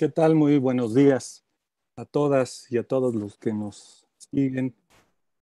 ¿Qué tal? Muy buenos días a todas y a todos los que nos siguen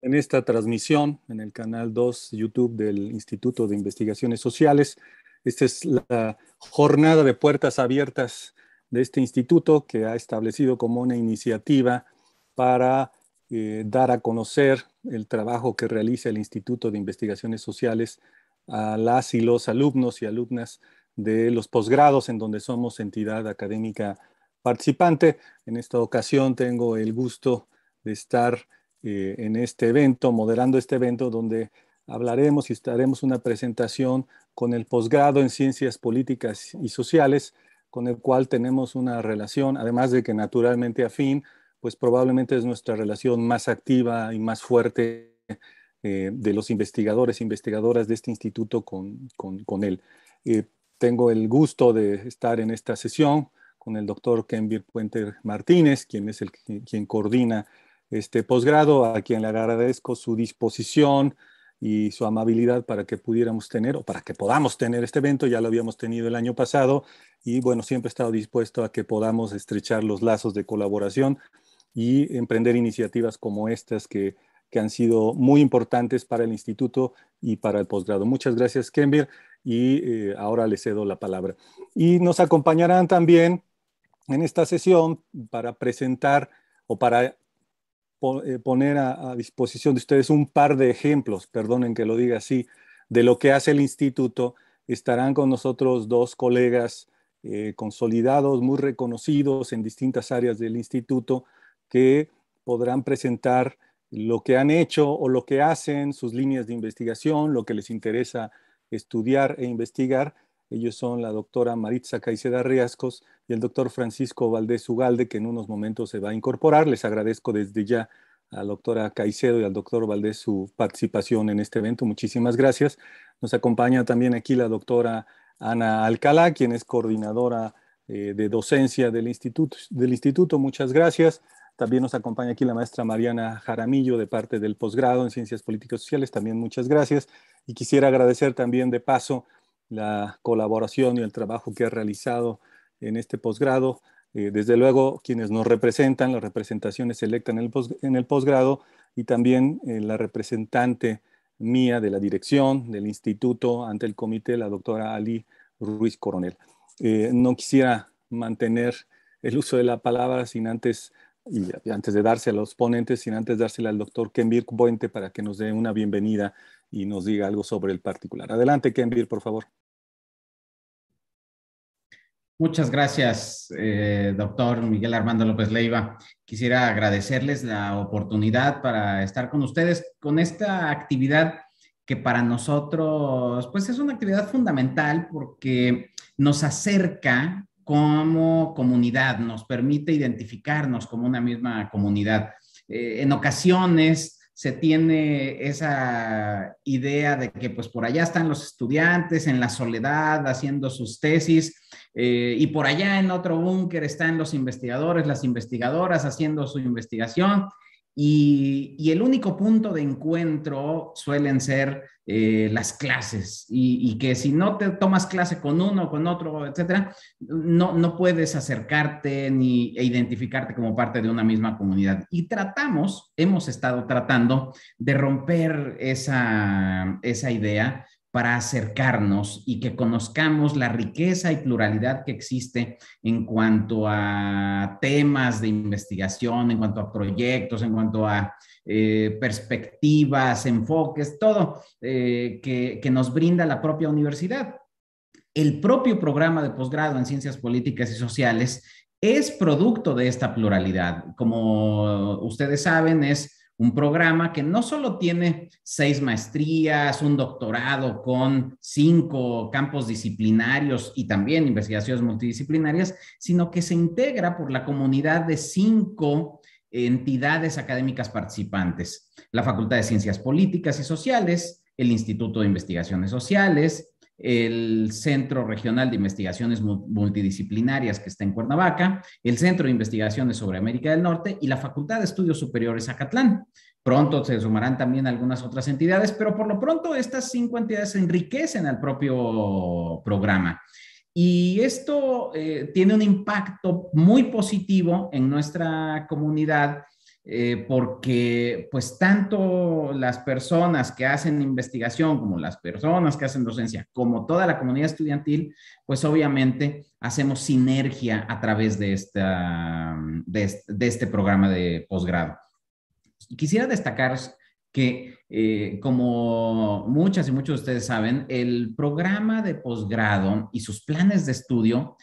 en esta transmisión en el canal 2 YouTube del Instituto de Investigaciones Sociales. Esta es la jornada de puertas abiertas de este instituto que ha establecido como una iniciativa para eh, dar a conocer el trabajo que realiza el Instituto de Investigaciones Sociales a las y los alumnos y alumnas de los posgrados en donde somos entidad académica participante. En esta ocasión tengo el gusto de estar eh, en este evento, moderando este evento donde hablaremos y estaremos una presentación con el posgrado en Ciencias Políticas y Sociales, con el cual tenemos una relación, además de que naturalmente afín, pues probablemente es nuestra relación más activa y más fuerte eh, de los investigadores e investigadoras de este instituto con, con, él. Eh, tengo el gusto de estar en esta sesión con el doctor Kenvir Puente Martínez, quien es el quien coordina este posgrado, a quien le agradezco su disposición y su amabilidad para que pudiéramos tener o para que podamos tener este evento. Ya lo habíamos tenido el año pasado y bueno, siempre he estado dispuesto a que podamos estrechar los lazos de colaboración y emprender iniciativas como estas que, que han sido muy importantes para el instituto y para el posgrado. Muchas gracias, Kenvir, y eh, ahora le cedo la palabra. Y nos acompañarán también en esta sesión para presentar o para eh, poner a, disposición de ustedes un par de ejemplos, perdonen que lo diga así, de lo que hace el instituto. Estarán con nosotros dos colegas eh, consolidados, muy reconocidos en distintas áreas del instituto, que podrán presentar lo que han hecho o lo que hacen, sus líneas de investigación, lo que les interesa estudiar e investigar ellos son la doctora Maritza Caiceda Riascos y el doctor Francisco Valdés Ugalde, que en unos momentos se va a incorporar. Les agradezco desde ya a la doctora Caicedo y al doctor Valdés su participación en este evento. Muchísimas gracias. Nos acompaña también aquí la doctora Ana Alcalá, quien es coordinadora eh, de docencia del instituto, del instituto. Muchas gracias. También nos acompaña aquí la maestra Mariana Jaramillo de parte del posgrado en Ciencias Políticas Sociales. También muchas gracias. Y quisiera agradecer también de paso la colaboración y el trabajo que ha realizado en este posgrado. Eh, desde luego, quienes nos representan, las representaciones electas en el posgrado y también eh, la representante mía de la dirección del instituto ante el comité, la doctora Ali Ruiz Coronel. Eh, no quisiera mantener el uso de la palabra sin antes y antes de darse a los ponentes, sin antes dársela al doctor Kenvir Puente para que nos dé una bienvenida y nos diga algo sobre el particular. Adelante, Kenvir, por favor. Muchas gracias, eh, doctor Miguel Armando López Leiva. Quisiera agradecerles la oportunidad para estar con ustedes con esta actividad que para nosotros, pues es una actividad fundamental porque nos acerca como comunidad, nos permite identificarnos como una misma comunidad. Eh, en ocasiones se tiene esa idea de que pues por allá están los estudiantes en la soledad haciendo sus tesis eh, y por allá en otro búnker están los investigadores, las investigadoras haciendo su investigación y, el único punto de encuentro suelen ser eh, las clases y, que si no te tomas clase con uno, con otro, etcétera, no, no puedes acercarte ni e identificarte como parte de una misma comunidad. Y tratamos, hemos estado tratando de romper esa, esa idea para acercarnos y que conozcamos la riqueza y pluralidad que existe en cuanto a temas de investigación, en cuanto a proyectos, en cuanto a eh, perspectivas, enfoques, todo eh, que, que nos brinda la propia universidad. El propio programa de posgrado en ciencias políticas y sociales es producto de esta pluralidad. Como ustedes saben, es un programa que no solo tiene seis maestrías, un doctorado con cinco campos disciplinarios y también investigaciones multidisciplinarias, sino que se integra por la comunidad de cinco entidades académicas participantes. La Facultad de Ciencias Políticas y Sociales, el Instituto de Investigaciones Sociales, el Centro Regional de Investigaciones Multidisciplinarias que está en Cuernavaca, el Centro de Investigaciones sobre América del Norte y la Facultad de Estudios Superiores Acatlán. Pronto se sumarán también algunas otras entidades, pero por lo pronto estas cinco entidades enriquecen al propio programa. Y esto eh, tiene un impacto muy positivo en nuestra comunidad eh, porque pues tanto las personas que hacen investigación como las personas que hacen docencia, como toda la comunidad estudiantil, pues obviamente hacemos sinergia a través de, esta, mm, de, este, programa de posgrado. Quisiera destacar que, eh, como muchas y muchos de ustedes saben, el programa de posgrado y sus planes de estudio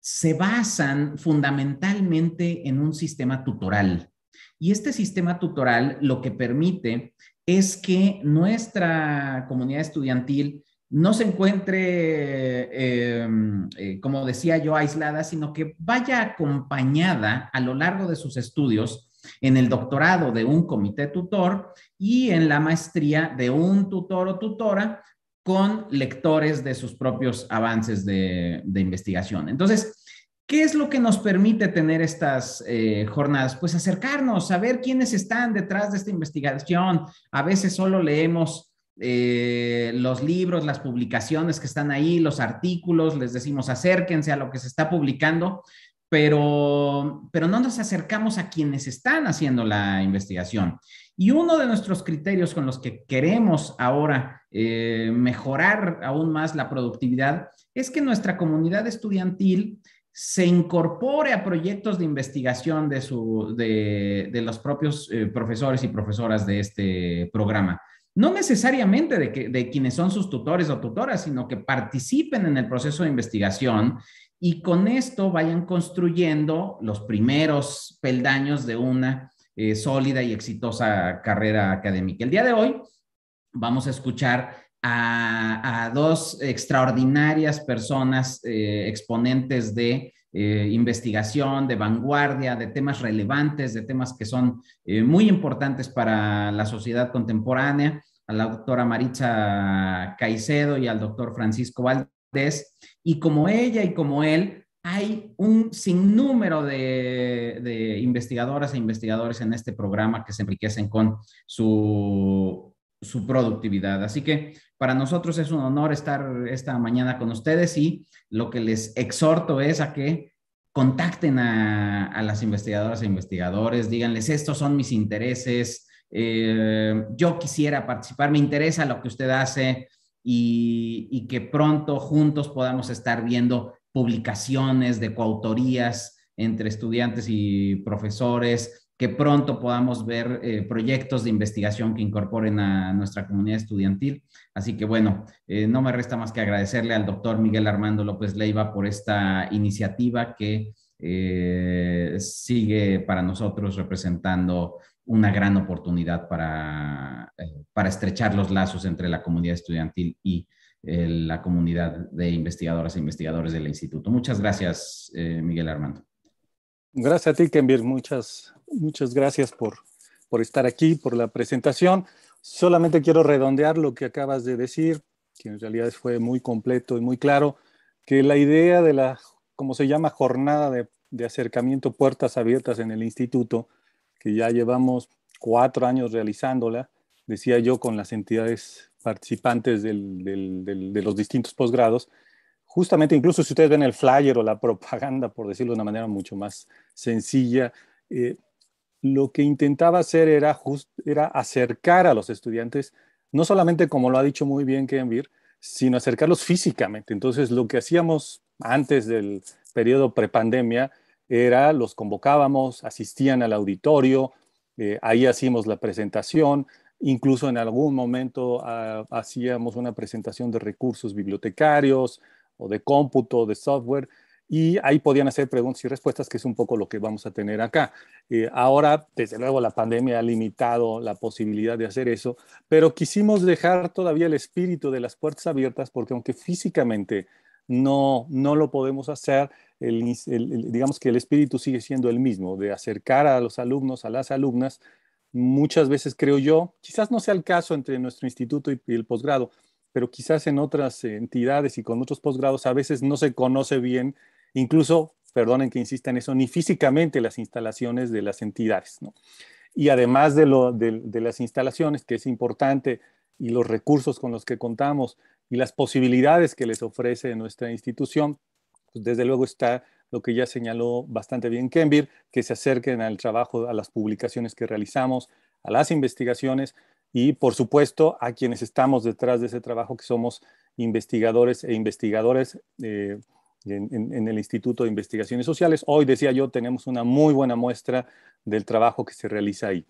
se basan fundamentalmente en un sistema tutoral. Y este sistema tutoral lo que permite es que nuestra comunidad estudiantil no se encuentre, eh, em, eh, como decía yo, aislada, sino que vaya acompañada a lo largo de sus estudios en el doctorado de un comité tutor y en la maestría de un tutor o tutora con lectores de sus propios avances de investigación. Entonces, ¿Qué es lo que nos permite tener estas eh, jornadas? Pues acercarnos, saber quiénes están detrás de esta investigación. A veces solo leemos eh, los libros, las publicaciones que están ahí, los artículos, les decimos acérquense a lo que se está publicando, pero, pero no nos acercamos a quienes están haciendo la investigación. Y uno de nuestros criterios con los que queremos ahora eh, mejorar aún más la productividad es que nuestra comunidad estudiantil se incorpore a proyectos de investigación de, los propios eh, profesores y profesoras de este programa. No necesariamente de, quienes son sus tutores o tutoras, sino que participen en el proceso de investigación y con esto vayan construyendo los primeros peldaños de una eh, sólida y exitosa carrera académica. El día de hoy vamos a escuchar a, dos extraordinarias personas, eh, exponentes de eh, investigación, de vanguardia, de temas relevantes, de temas que son eh, muy importantes para la sociedad contemporánea, a la doctora Maritza Caicedo y al doctor Francisco Valdés. Y como ella y como él, hay un sinnúmero de investigadoras e investigadores en este programa que se enriquecen con su su productividad. Así que para nosotros es un honor estar esta mañana con ustedes y lo que les exhorto es a que contacten a, las investigadoras e investigadores, díganles, estos son mis intereses, eh, yo quisiera participar, me interesa lo que usted hace y que pronto juntos podamos estar viendo publicaciones de coautorías entre estudiantes y profesores, que pronto podamos ver eh, proyectos de investigación que incorporen a nuestra comunidad estudiantil. Así que bueno, eh, no me resta más que agradecerle al doctor Miguel Armando López Leiva por esta iniciativa que eh, sigue para nosotros representando una gran oportunidad para, para estrechar los lazos entre la comunidad estudiantil y la comunidad de investigadoras e investigadores del instituto. Muchas gracias, Miguel Armando. Gracias a ti, Kenvir. Muchas, muchas gracias por, estar aquí, por la presentación. Solamente quiero redondear lo que acabas de decir, que en realidad fue muy completo y muy claro, que la idea de la, como se llama, jornada de, acercamiento puertas abiertas en el instituto, que ya llevamos cuatro años realizándola, decía yo, con las entidades participantes de los distintos posgrados, justamente incluso si ustedes ven el flyer o la propaganda, por decirlo de una manera mucho más sencilla, eh, lo que intentaba hacer era, era acercar a los estudiantes, no solamente como lo ha dicho muy bien Kenvir, sino acercarlos físicamente. Entonces, lo que hacíamos antes del periodo prepandemia era los convocábamos, asistían al auditorio, eh, ahí hacíamos la presentación, incluso en algún momento ah, hacíamos una presentación de recursos bibliotecarios, o de cómputo, de software, y ahí podían hacer preguntas y respuestas, que es un poco lo que vamos a tener acá. Eh, ahora, desde luego, la pandemia ha limitado la posibilidad de hacer eso, pero quisimos dejar todavía el espíritu de las puertas abiertas, porque aunque físicamente no, no lo podemos hacer, digamos que el espíritu sigue siendo el mismo, de acercar a los alumnos, a las alumnas, muchas veces creo yo, quizás no sea el caso entre nuestro instituto y el posgrado, pero quizás en otras entidades y con otros posgrados a veces no se conoce bien, incluso, perdonen que insista en eso, ni físicamente las instalaciones de las entidades. Y además de, las instalaciones, que es importante, y los recursos con los que contamos y las posibilidades que les ofrece nuestra institución, pues, desde luego está lo que ya señaló bastante bien Kenvir, que se acerquen al trabajo, a las publicaciones que realizamos, a las investigaciones y por supuesto a quienes estamos detrás de ese trabajo, que somos investigadores e investigadores eh, en, en, el Instituto de Investigaciones Sociales. Hoy, decía yo, tenemos una muy buena muestra del trabajo que se realiza ahí.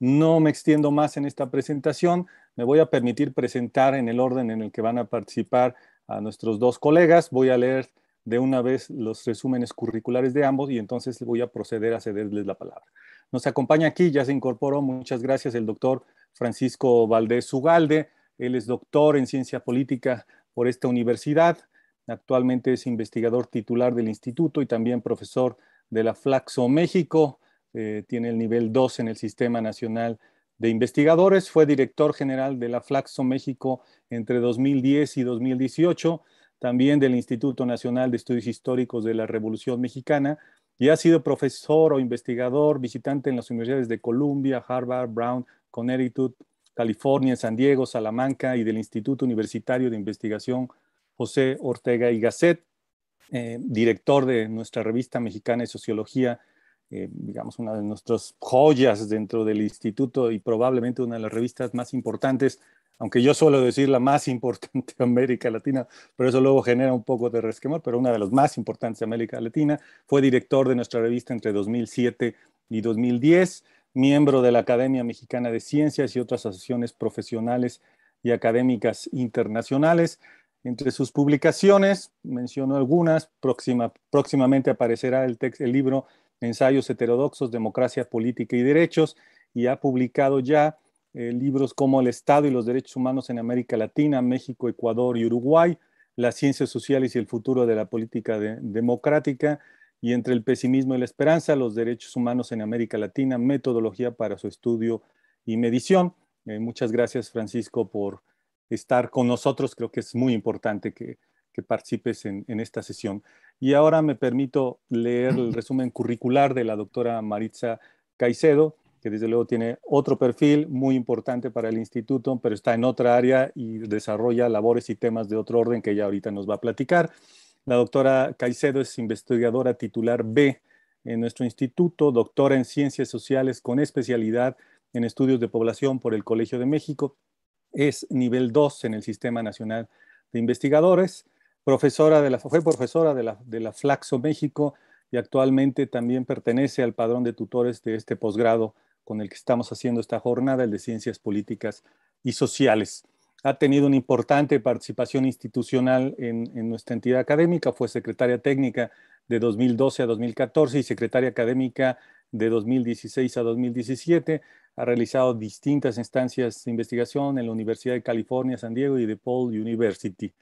No me extiendo más en esta presentación, me voy a permitir presentar en el orden en el que van a participar a nuestros dos colegas. Voy a leer de una vez los resúmenes curriculares de ambos y entonces voy a proceder a cederles la palabra. Nos acompaña aquí, ya se incorporó, muchas gracias, el doctor Francisco Valdés Ugalde. Él es doctor en ciencia política por esta universidad. Actualmente es investigador titular del instituto y también profesor de la Flaxo México. Eh, tiene el nivel 2 en el Sistema Nacional de Investigadores. Fue director general de la Flaxo México entre 2010 y 2018, también del Instituto Nacional de Estudios Históricos de la Revolución Mexicana y ha sido profesor o investigador visitante en las universidades de Columbia, Harvard, Brown, Connecticut, California, San Diego, Salamanca y del Instituto Universitario de Investigación José Ortega y Gasset, eh, director de nuestra revista mexicana de sociología, eh, digamos una de nuestras joyas dentro del instituto y probablemente una de las revistas más importantes, aunque yo suelo decir la más importante de América Latina, pero eso luego genera un poco de resquemor, pero una de las más importantes de América Latina, fue director de nuestra revista entre 2007 y 2010 miembro de la Academia Mexicana de Ciencias y otras asociaciones profesionales y académicas internacionales. Entre sus publicaciones, menciono algunas, próximamente aparecerá el, libro Ensayos heterodoxos, Democracia, Política y Derechos, y ha publicado ya eh, libros como El Estado y los Derechos Humanos en América Latina, México, Ecuador y Uruguay, Las Ciencias Sociales y el Futuro de la Política Democrática, y entre el pesimismo y la esperanza, los derechos humanos en América Latina, metodología para su estudio y medición. Eh, muchas gracias, Francisco, por estar con nosotros. Creo que es muy importante que, que participes en, en, esta sesión. Y ahora me permito leer el resumen curricular de la doctora Maritza Caicedo, que desde luego tiene otro perfil muy importante para el instituto, pero está en otra área y desarrolla labores y temas de otro orden que ella ahorita nos va a platicar. La doctora Caicedo es investigadora titular B en nuestro instituto, doctora en ciencias sociales con especialidad en estudios de población por el Colegio de México. Es nivel 2 en el Sistema Nacional de Investigadores. Profesora de la, fue profesora de la, de la Flaxo México y actualmente también pertenece al padrón de tutores de este posgrado con el que estamos haciendo esta jornada, el de Ciencias Políticas y Sociales ha tenido una importante participación institucional en, nuestra entidad académica, fue secretaria técnica de 2012 a 2014 y secretaria académica de 2016 a 2017. Ha realizado distintas instancias de investigación en la Universidad de California, San Diego y de Paul University.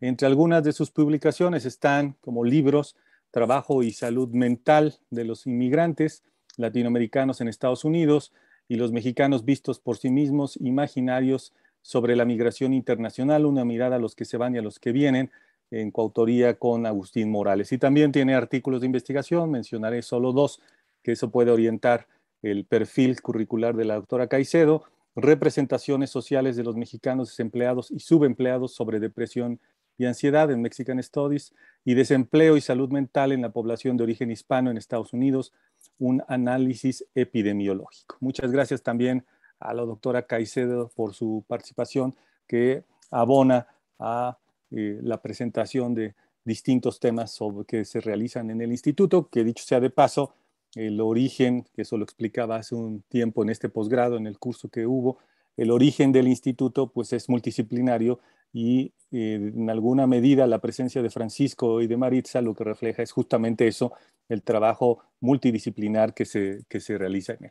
Entre algunas de sus publicaciones están como libros Trabajo y Salud Mental de los Inmigrantes Latinoamericanos en Estados Unidos y los Mexicanos vistos por sí mismos, imaginarios, sobre la migración internacional, una mirada a los que se van y a los que vienen, en coautoría con Agustín Morales. Y también tiene artículos de investigación, mencionaré solo dos, que eso puede orientar el perfil curricular de la doctora Caicedo, representaciones sociales de los mexicanos desempleados y subempleados sobre depresión y ansiedad en Mexican Studies, y desempleo y salud mental en la población de origen hispano en Estados Unidos, un análisis epidemiológico. Muchas gracias también a la doctora Caicedo por su participación que abona a eh, la presentación de distintos temas sobre, que se realizan en el instituto, que dicho sea de paso, el origen, que eso lo explicaba hace un tiempo en este posgrado, en el curso que hubo, el origen del instituto pues es multidisciplinario y eh, en alguna medida la presencia de Francisco y de Maritza lo que refleja es justamente eso, el trabajo multidisciplinar que se, se realiza en él.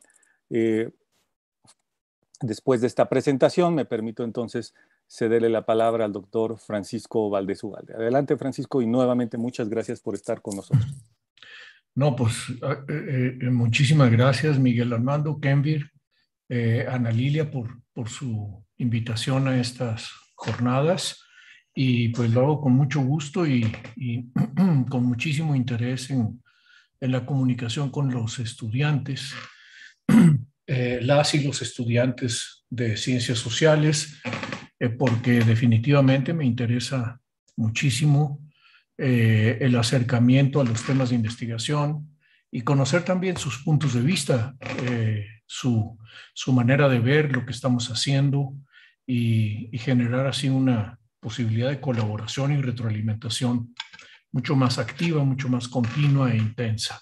Eh, Después de esta presentación, me permito entonces cederle la palabra al doctor Francisco Valdés Ugalde. Adelante, Francisco, y nuevamente muchas gracias por estar con nosotros. No, pues ah, eh, eh, muchísimas gracias, Miguel Armando, Kenvir, eh, Ana Lilia, por, por su invitación a estas jornadas. Y pues lo hago con mucho gusto y, con muchísimo interés en, en la comunicación con los estudiantes Eh, las y los estudiantes de ciencias sociales, eh, porque definitivamente me interesa muchísimo eh, el acercamiento a los temas de investigación y conocer también sus puntos de vista, su, manera de ver lo que estamos haciendo y generar así una posibilidad de colaboración y retroalimentación mucho más activa, mucho más continua e intensa.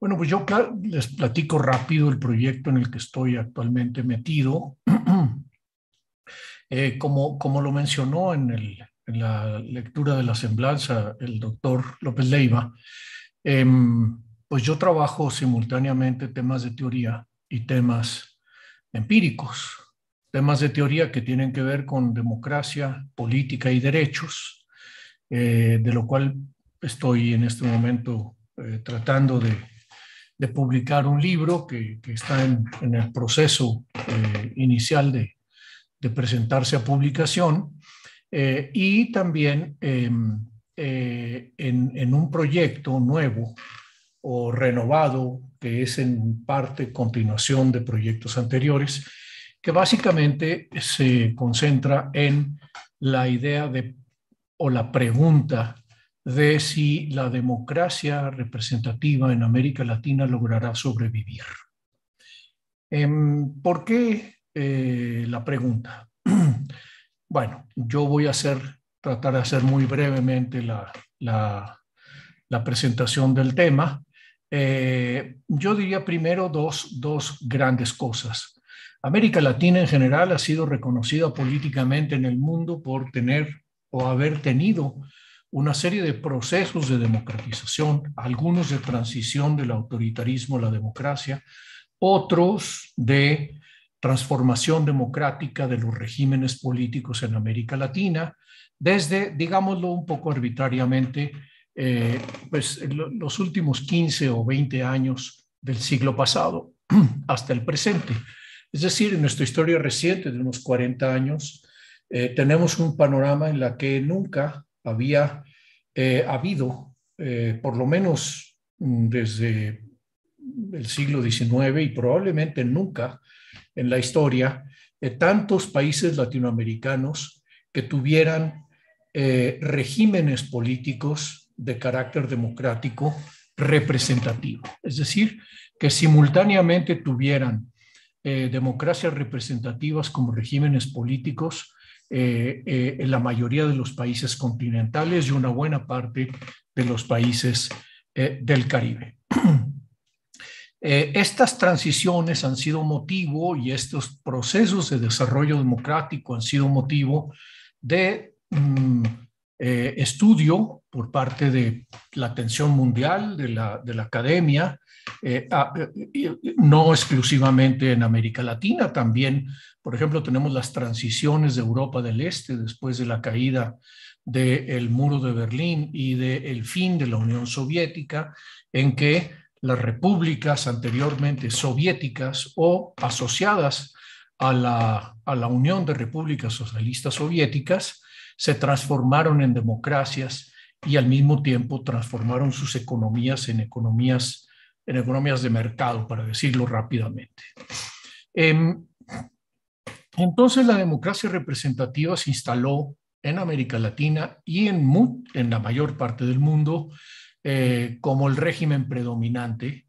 Bueno, pues yo les platico rápido el proyecto en el que estoy actualmente metido. Eh, como, como lo mencionó en, la lectura de la semblanza el doctor López Leiva, em, pues yo trabajo simultáneamente temas de teoría y temas empíricos, temas de teoría que tienen que ver con democracia, política y derechos, eh, de lo cual estoy en este momento eh, tratando de de publicar un libro que, está en, el proceso eh, inicial de, presentarse a publicación eh, y también em, eh, en, en, un proyecto nuevo o renovado que es en parte continuación de proyectos anteriores, que básicamente se concentra en la idea de o la pregunta de si la democracia representativa en América Latina logrará sobrevivir. Em, ¿Por qué eh, la pregunta? Bueno, yo voy a hacer, tratar de hacer muy brevemente la, presentación del tema. Eh, yo diría primero dos, dos grandes cosas. América Latina en general ha sido reconocida políticamente en el mundo por tener o haber tenido una serie de procesos de democratización, algunos de transición del autoritarismo a la democracia, otros de transformación democrática de los regímenes políticos en América Latina, desde, digámoslo un poco arbitrariamente, eh, pues, los últimos 15 o 20 años del siglo pasado hasta el presente. Es decir, en nuestra historia reciente de unos 40 años, eh, tenemos un panorama en la que nunca había eh, habido, eh, por lo menos mm, desde el siglo XIX y probablemente nunca en la historia, eh, tantos países latinoamericanos que tuvieran regímenes políticos de carácter democrático representativo. Es decir, que simultáneamente tuvieran democracias representativas como regímenes políticos eh, eh, en la mayoría de los países continentales y una buena parte de los países eh, del Caribe. estas transiciones han sido motivo y estos procesos de desarrollo democrático han sido motivo de mm, estudio por parte de la atención mundial, de la, academia, ah, no exclusivamente en América Latina, también por ejemplo, tenemos las transiciones de Europa del Este después de la caída del muro de Berlín y del fin de la Unión Soviética, en que las repúblicas anteriormente soviéticas o asociadas a la, Unión de Repúblicas Socialistas Soviéticas se transformaron en democracias y al mismo tiempo transformaron sus economías en economías, en economías de mercado, para decirlo rápidamente. Em, entonces la democracia representativa se instaló en América Latina y en, en la mayor parte del mundo eh, como el régimen predominante,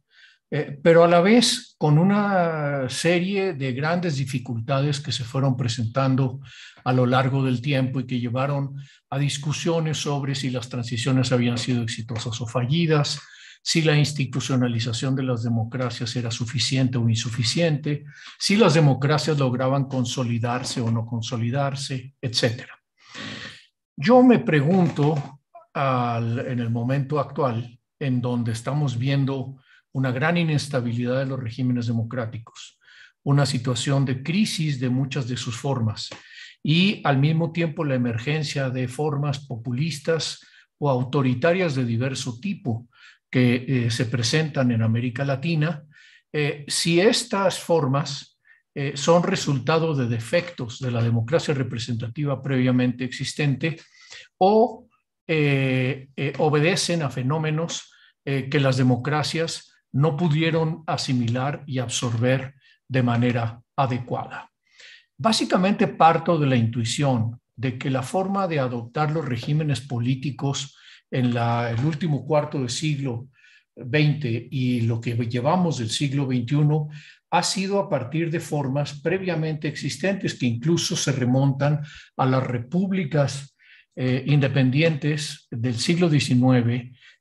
eh, pero a la vez con una serie de grandes dificultades que se fueron presentando a lo largo del tiempo y que llevaron a discusiones sobre si las transiciones habían sido exitosas o fallidas, si la institucionalización de las democracias era suficiente o insuficiente, si las democracias lograban consolidarse o no consolidarse, etc. Yo me pregunto en el momento actual, en donde estamos viendo una gran inestabilidad de los regímenes democráticos, una situación de crisis de muchas de sus formas y al mismo tiempo la emergencia de formas populistas o autoritarias de diverso tipo que eh, se presentan en América Latina, eh, si estas formas eh, son resultado de defectos de la democracia representativa previamente existente o obedecen a fenómenos que las democracias no pudieron asimilar y absorber de manera adecuada. Básicamente parto de la intuición de que la forma de adoptar los regímenes políticos en el último cuarto del siglo XX y lo que llevamos del siglo XXI ha sido a partir de formas previamente existentes que incluso se remontan a las repúblicas eh, independientes del siglo XIX,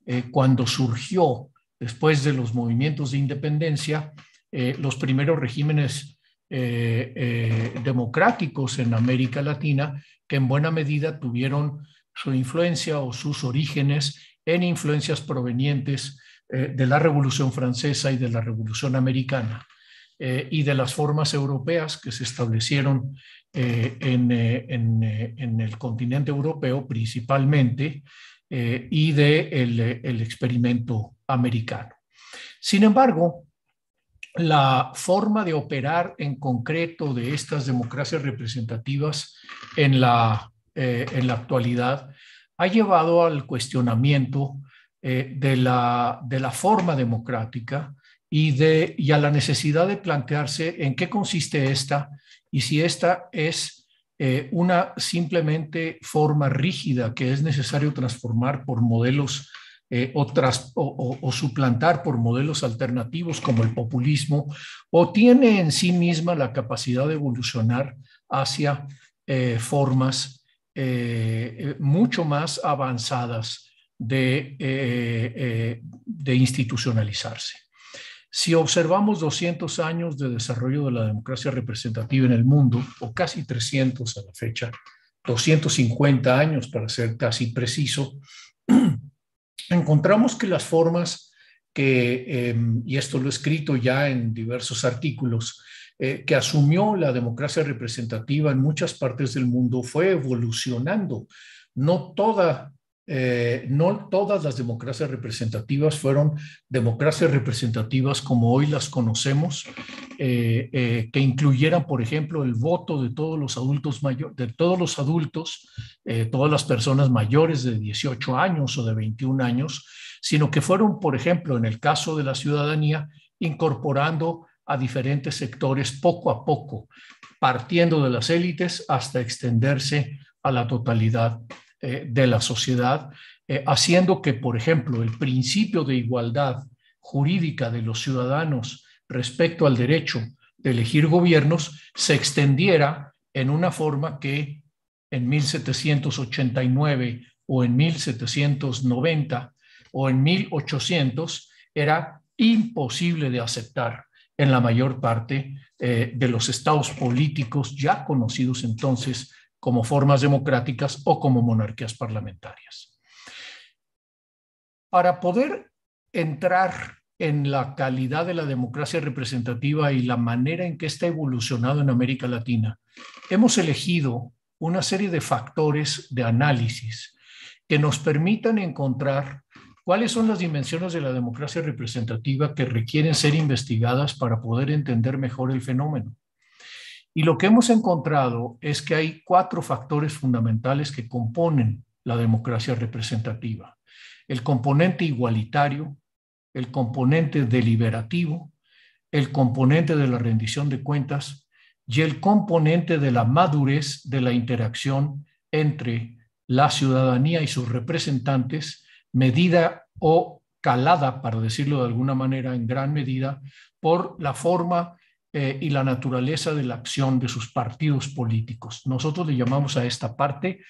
eh, cuando surgió, después de los movimientos de independencia, eh, los primeros regímenes democráticos en América Latina, que en buena medida tuvieron su influencia o sus orígenes en influencias provenientes eh, de la Revolución Francesa y de la Revolución Americana eh, y de las formas europeas que se establecieron eh, en, el continente europeo principalmente y del de el experimento americano. Sin embargo, la forma de operar en concreto de estas democracias representativas en la eh, en la actualidad ha llevado al cuestionamiento eh, de, la, forma democrática y, de, a la necesidad de plantearse en qué consiste esta y si esta es eh, una simplemente forma rígida que es necesario transformar por modelos o, suplantar por modelos alternativos como el populismo, o tiene en sí misma la capacidad de evolucionar hacia formas eh, eh, mucho más avanzadas de, eh, institucionalizarse. Si observamos 200 años de desarrollo de la democracia representativa en el mundo, o casi 300 a la fecha, 250 años para ser casi preciso, encontramos que las formas que, em, y esto lo he escrito ya en diversos artículos, eh, que asumió la democracia representativa en muchas partes del mundo fue evolucionando. No, eh, no todas las democracias representativas fueron democracias representativas como hoy las conocemos, eh, que incluyeran, por ejemplo, el voto de todos los adultos mayores, de todos los adultos, todas las personas mayores de 18 años o de 21 años, sino que fueron, por ejemplo, en el caso de la ciudadanía, incorporando a diferentes sectores poco a poco, partiendo de las élites hasta extenderse a la totalidad eh, de la sociedad, eh, haciendo que, por ejemplo, el principio de igualdad jurídica de los ciudadanos respecto al derecho de elegir gobiernos se extendiera en una forma que en 1789 o en 1790 o en 1800 era imposible de aceptar en la mayor parte eh, de los estados políticos ya conocidos entonces como formas democráticas o como monarquías parlamentarias. Para poder entrar en la calidad de la democracia representativa y la manera en que está evolucionado en América Latina, hemos elegido una serie de factores de análisis que nos permitan encontrar ¿Cuáles son las dimensiones de la democracia representativa que requieren ser investigadas para poder entender mejor el fenómeno? Y lo que hemos encontrado es que hay cuatro factores fundamentales que componen la democracia representativa. El componente igualitario, el componente deliberativo, el componente de la rendición de cuentas y el componente de la madurez de la interacción entre la ciudadanía y sus representantes medida o calada, para decirlo de alguna manera, en gran medida, por la forma eh, y la naturaleza de la acción de sus partidos políticos. Nosotros le llamamos a esta parte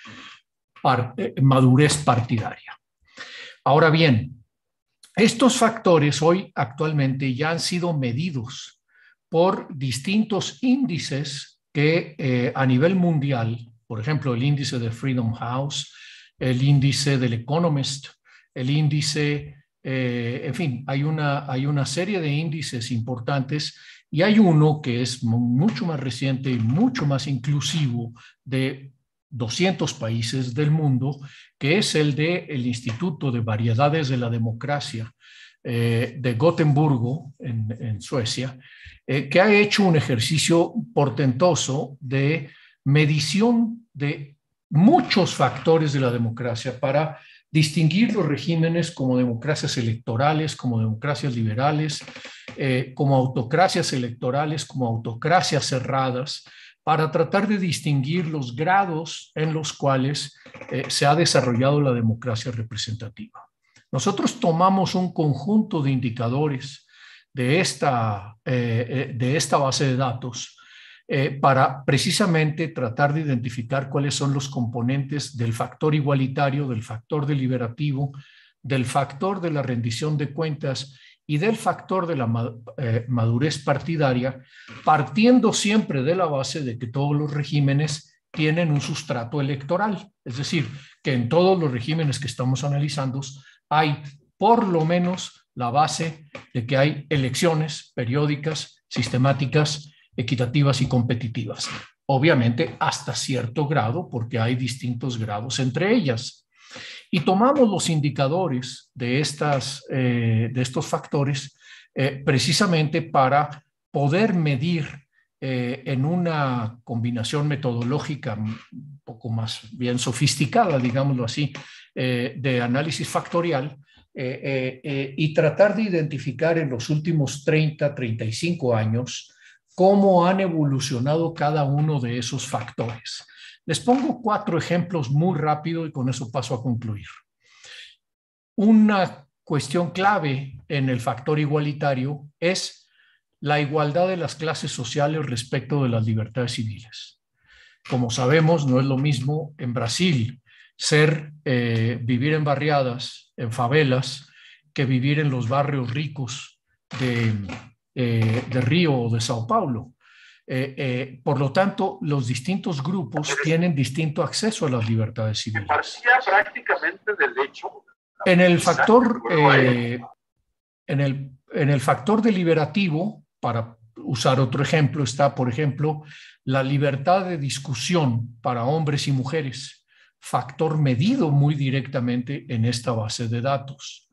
eh, madurez partidaria. Ahora bien, estos factores hoy actualmente ya han sido medidos por distintos índices que eh, a nivel mundial, por ejemplo, el índice de Freedom House, el índice del Economist, el índice, eh, en fin, hay una, hay una serie de índices importantes y hay uno que es mucho más reciente y mucho más inclusivo de 200 países del mundo, que es el del Instituto de Variedades de la Democracia eh, de Gotemburgo, en, Suecia, eh, que ha hecho un ejercicio portentoso de medición de muchos factores de la democracia para distinguir los regímenes como democracias electorales, como democracias liberales, eh, como autocracias electorales, como autocracias cerradas, para tratar de distinguir los grados en los cuales eh, se ha desarrollado la democracia representativa. Nosotros tomamos un conjunto de indicadores de esta, eh, de esta base de datos eh, para precisamente tratar de identificar cuáles son los componentes del factor igualitario, del factor deliberativo, del factor de la rendición de cuentas y del factor de la eh, madurez partidaria, partiendo siempre de la base de que todos los regímenes tienen un sustrato electoral, es decir, que en todos los regímenes que estamos analizando hay por lo menos la base de que hay elecciones periódicas, sistemáticas, equitativas y competitivas. Obviamente hasta cierto grado, porque hay distintos grados entre ellas. Y tomamos los indicadores de, estas, eh, de estos factores eh, precisamente para poder medir eh, en una combinación metodológica un poco más bien sofisticada, digámoslo así, de análisis factorial y tratar de identificar en los últimos 30, 35 años cómo han evolucionado cada uno de esos factores. Les pongo cuatro ejemplos muy rápido y con eso paso a concluir. Una cuestión clave en el factor igualitario es la igualdad de las clases sociales respecto de las libertades civiles. Como sabemos, no es lo mismo en Brasil ser eh, vivir en barriadas, en favelas, que vivir en los barrios ricos de, eh, de Río o de Sao Paulo. Eh, eh, por lo tanto, los distintos grupos tienen distinto acceso a las libertades civiles. prácticamente del hecho. En el factor, en el factor deliberativo, para usar otro ejemplo, está, por ejemplo, la libertad de discusión para hombres y mujeres, factor medido muy directamente en esta base de datos.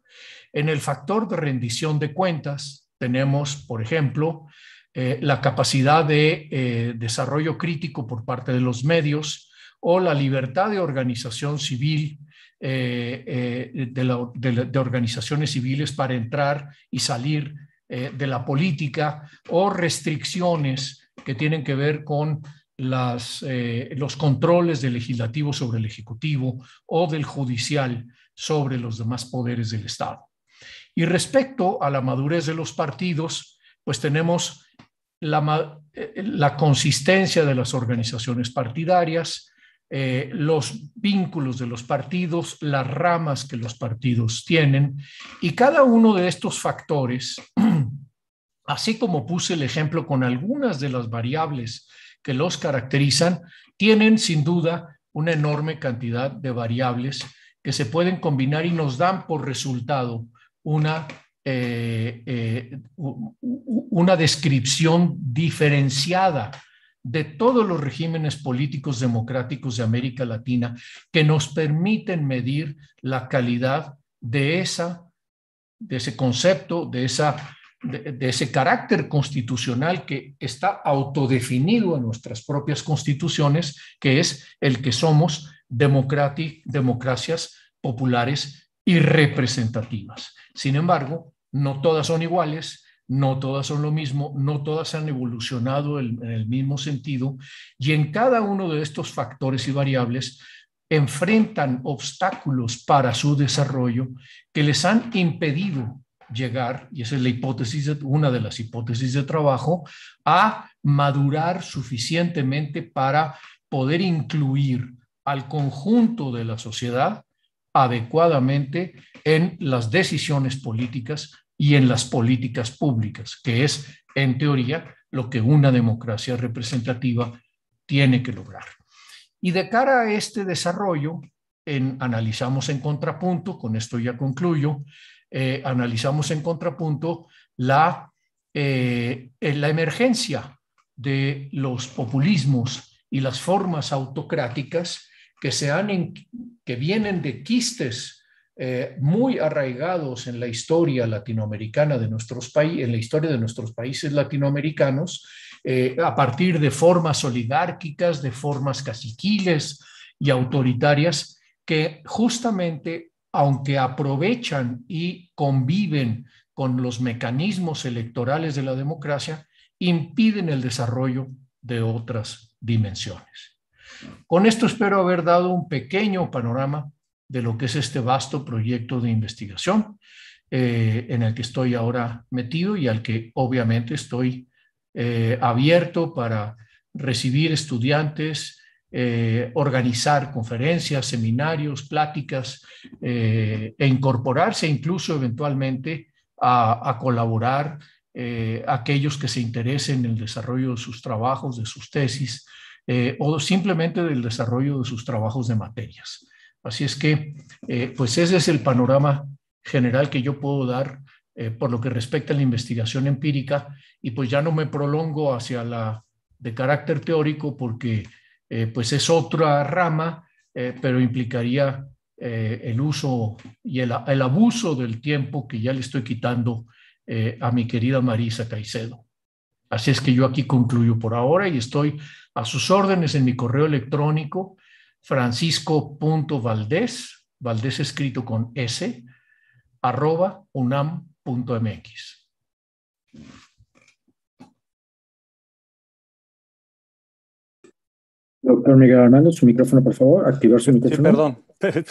En el factor de rendición de cuentas, tenemos, por ejemplo, eh, la capacidad de eh, desarrollo crítico por parte de los medios o la libertad de organización civil, eh, de, organizaciones civiles para entrar y salir de la política o restricciones que tienen que ver con los controles del legislativo sobre el ejecutivo o del judicial sobre los demás poderes del Estado. Y respecto a la madurez de los partidos, pues tenemos la, eh, consistencia de las organizaciones partidarias, eh, los vínculos de los partidos, las ramas que los partidos tienen, y cada uno de estos factores, así como puse el ejemplo con algunas de las variables que los caracterizan, tienen sin duda una enorme cantidad de variables que se pueden combinar y nos dan por resultado una, eh, eh, una descripción diferenciada de todos los regímenes políticos democráticos de América Latina que nos permiten medir la calidad de, esa, ese concepto, de, esa, de, ese carácter constitucional que está autodefinido en nuestras propias constituciones, que es el que somos democracias populares y representativas. Sin embargo, no todas son iguales, no todas son lo mismo, no todas han evolucionado en, el mismo sentido y en cada uno de estos factores y variables enfrentan obstáculos para su desarrollo que les han impedido llegar, y esa es la hipótesis, una de las hipótesis de trabajo, a madurar suficientemente para poder incluir al conjunto de la sociedad adecuadamente en las decisiones políticas y en las políticas públicas, que es, en teoría, lo que una democracia representativa tiene que lograr. Y de cara a este desarrollo, en, analizamos en contrapunto, con esto ya concluyo, eh, analizamos en contrapunto la, eh, la emergencia de los populismos y las formas autocráticas que se han que vienen de quistes eh, muy arraigados en la historia latinoamericana de nuestros países, en la historia de nuestros países latinoamericanos, eh, a partir de formas oligárquicas, de formas caciquiles y autoritarias, que justamente, aunque aprovechan y conviven con los mecanismos electorales de la democracia, impiden el desarrollo de otras dimensiones. Con esto espero haber dado un pequeño panorama de lo que es este vasto proyecto de investigación eh, en el que estoy ahora metido y al que obviamente estoy eh, abierto para recibir estudiantes, eh, organizar conferencias, seminarios, pláticas e incorporarse incluso eventualmente a, colaborar aquellos que se interesen en el desarrollo de sus trabajos, de sus tesis eh, o simplemente del desarrollo de sus trabajos de materias. Así es que, eh, pues ese es el panorama general que yo puedo dar eh, por lo que respecta a la investigación empírica y pues ya no me prolongo hacia la de carácter teórico porque pues es otra rama, pero implicaría el uso y el, abuso del tiempo que ya le estoy quitando a mi querida Marisa Caicedo. Así es que yo aquí concluyo por ahora y estoy a sus órdenes en mi correo electrónico francisco.valdés, Valdés escrito con S, arroba unam.mx. Doctor Miguel Armando, su micrófono, por favor, activar su micrófono. perdón,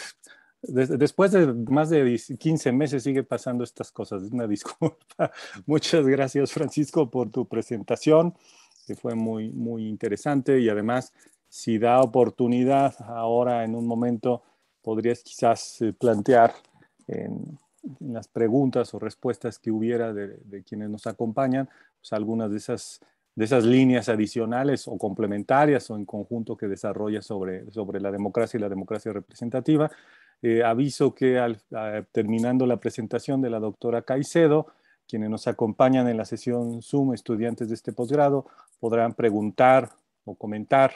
Después de más de 15 meses sigue pasando estas cosas. Una disculpa. Muchas gracias, Francisco, por tu presentación, que fue muy, muy interesante. Y además, si da oportunidad, ahora en un momento podrías quizás eh, plantear en, las preguntas o respuestas que hubiera de, quienes nos acompañan, pues, algunas de esas, líneas adicionales o complementarias o en conjunto que desarrolla sobre, sobre la democracia y la democracia representativa eh, aviso que al, terminando la presentación de la doctora Caicedo, quienes nos acompañan en la sesión Zoom, estudiantes de este posgrado, podrán preguntar o comentar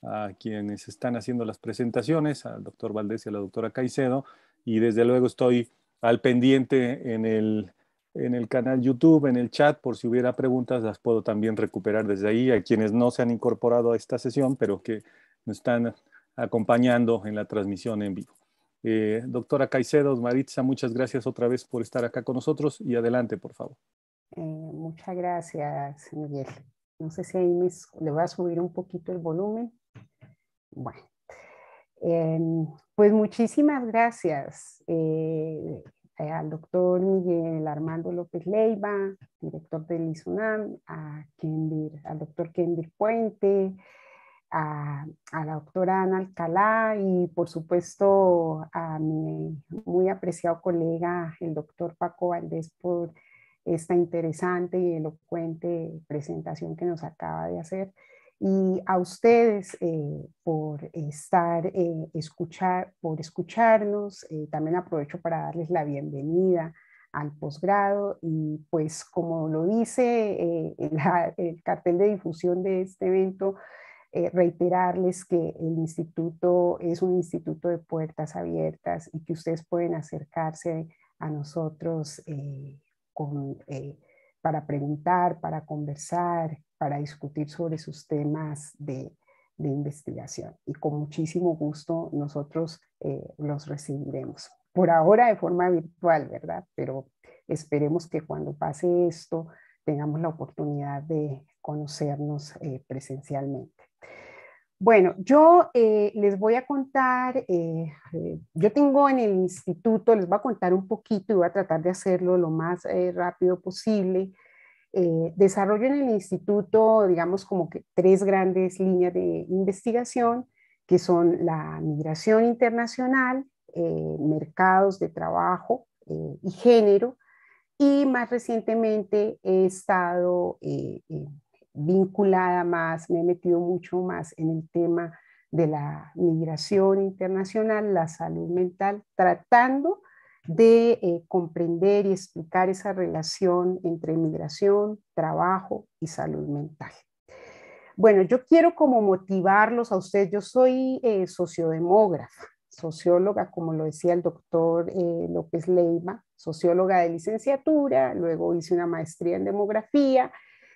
a quienes están haciendo las presentaciones, al doctor Valdés y a la doctora Caicedo, y desde luego estoy al pendiente en el, en el canal YouTube, en el chat, por si hubiera preguntas, las puedo también recuperar desde ahí, a quienes no se han incorporado a esta sesión, pero que nos están acompañando en la transmisión en vivo. Eh, doctora Caicedo, Maritza, muchas gracias otra vez por estar acá con nosotros y adelante, por favor. Eh, muchas gracias, Miguel. No sé si ahí me, le voy a subir un poquito el volumen. Bueno, em, pues muchísimas gracias eh, al doctor Miguel Armando López Leiva, director del ISUNAM, a al doctor Kendir Puente, a, la doctora Ana Alcalá y por supuesto a mi muy apreciado colega, el doctor Paco Valdés, por esta interesante y elocuente presentación que nos acaba de hacer. Y a ustedes eh, por estar, eh, escuchar, por escucharnos. Eh, también aprovecho para darles la bienvenida al posgrado y pues como lo dice el cartel de difusión de este evento, eh, reiterarles que el instituto es un instituto de puertas abiertas y que ustedes pueden acercarse a nosotros eh, eh, para preguntar, para conversar, para discutir sobre sus temas de, de investigación. Y con muchísimo gusto nosotros los recibiremos. Por ahora de forma virtual, ¿verdad? Pero esperemos que cuando pase esto tengamos la oportunidad de conocernos presencialmente. Bueno, yo eh, les voy a contar, eh, eh, yo tengo en el instituto, les voy a contar un poquito y voy a tratar de hacerlo lo más rápido posible. desarrollo en el instituto, digamos, como que tres grandes líneas de investigación, que son la migración internacional, mercados de trabajo y género. Y más recientemente he estado vinculada más, me he metido mucho más en el tema de la migración internacional, la salud mental, tratando de eh, comprender y explicar esa relación entre migración, trabajo y salud mental. Bueno, yo quiero como motivarlos a ustedes, yo soy eh, sociodemógrafa, socióloga, como lo decía el doctor eh, López Leima, socióloga de licenciatura, luego hice una maestría en demografía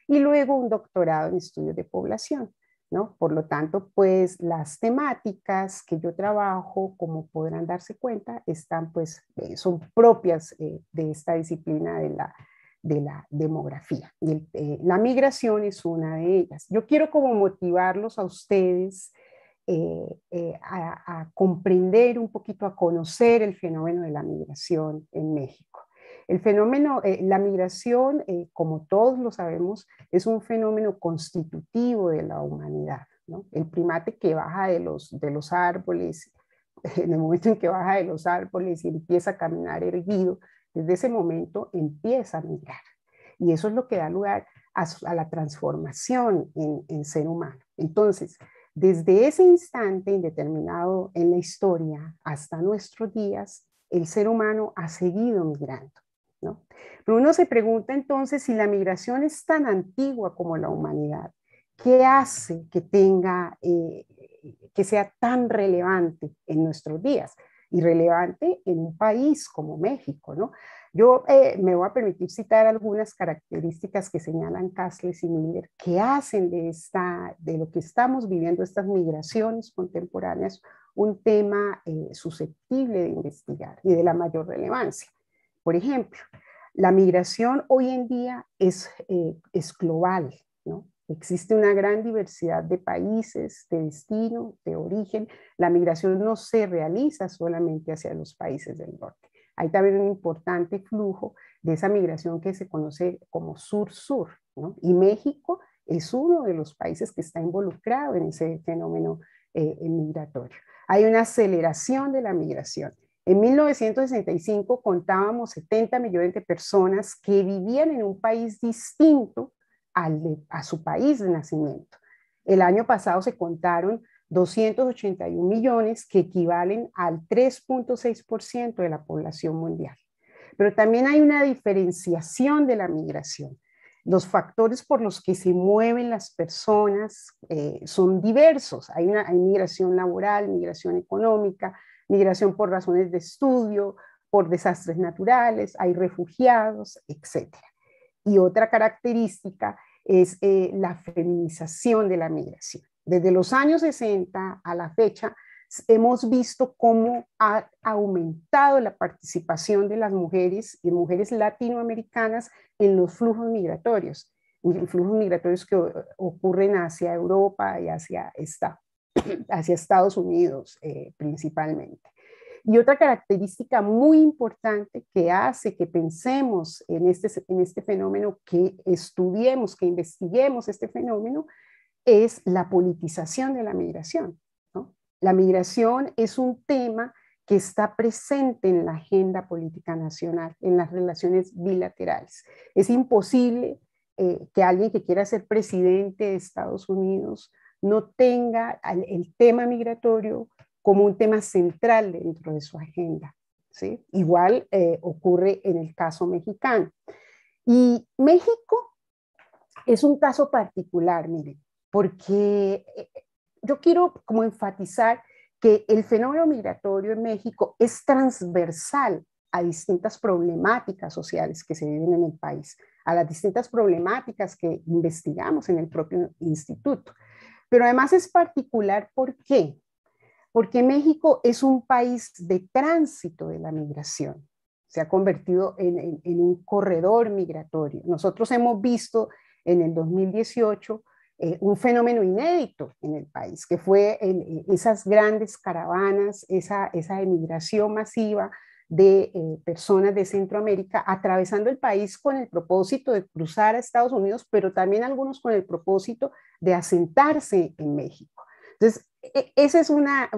y luego un doctorado en estudios de población. ¿No? Por lo tanto, pues las temáticas que yo trabajo, como podrán darse cuenta, están pues, eh, son propias eh, de esta disciplina de la, de la demografía. Y eh, la migración es una de ellas. Yo quiero como motivarlos a ustedes a comprender un poquito, a conocer el fenómeno de la migración en México. El fenómeno, eh, la migración, eh, como todos lo sabemos, es un fenómeno constitutivo de la humanidad. El primate que baja de los, de los árboles, en el momento en que baja de los árboles y empieza a caminar erguido, desde ese momento empieza a migrar. Y eso es lo que da lugar a, la transformación en, en ser humano. Entonces, desde ese instante indeterminado en la historia hasta nuestros días, el ser humano ha seguido migrando. Pero uno se pregunta entonces si la migración es tan antigua como la humanidad, ¿qué hace que tenga, eh, que sea tan relevante en nuestros días? Y relevante en un país como México, ¿no? Yo eh, me voy a permitir citar algunas características que señalan Castles y Miller que hacen de, esta, de lo que estamos viviendo, estas migraciones contemporáneas, un tema eh, susceptible de investigar y de la mayor relevancia. Por ejemplo, la migración hoy en día es, eh, es global, ¿no? Existe una gran diversidad de países, de destino, de origen. La migración no se realiza solamente hacia los países del norte. Hay también un importante flujo de esa migración que se conoce como sur-sur, ¿no? Y México es uno de los países que está involucrado en ese fenómeno eh, eh, migratorio. Hay una aceleración de la migración. En 1965 contábamos 70 millones de personas que vivían en un país distinto a su país de nacimiento. El año pasado se contaron 281 millones que equivalen al 3.6% de la población mundial. Pero también hay una diferenciación de la migración. Los factores por los que se mueven las personas eh, son diversos. Hay, hay migración laboral, migración económica, migración por razones de estudio, por desastres naturales, hay refugiados, etc. Y otra característica es eh, la feminización de la migración. Desde los años 60 a la fecha, hemos visto cómo ha aumentado la participación de las mujeres y mujeres latinoamericanas en los flujos migratorios, en flujos migratorios que ocurren hacia Europa y hacia esta hacia Estados Unidos eh, principalmente. Y otra característica muy importante que hace que pensemos este, en este, fenómeno, que estudiemos, que investiguemos este fenómeno, es la politización de la migración. La migración es un tema que está presente en la agenda política nacional, en las relaciones bilaterales. Es imposible eh, que alguien que quiera ser presidente de Estados Unidos no tenga el, tema migratorio como un tema central dentro de su agenda. Igual eh, ocurre en el caso mexicano. Y México es un caso particular, miren, porque eh, yo quiero como enfatizar que el fenómeno migratorio en México es transversal a distintas problemáticas sociales que se viven en el país, a las distintas problemáticas que investigamos en el propio instituto. Pero además es particular, ¿por qué? Porque México es un país de tránsito de la migración, se ha convertido en, un corredor migratorio. Nosotros hemos visto en el 2018 eh, un fenómeno inédito en el país, que fue eh, esas grandes caravanas, esa, esa emigración masiva de eh, personas de Centroamérica atravesando el país con el propósito de cruzar a Estados Unidos, pero también algunos con el propósito de asentarse en México. Entonces, e, esa es una,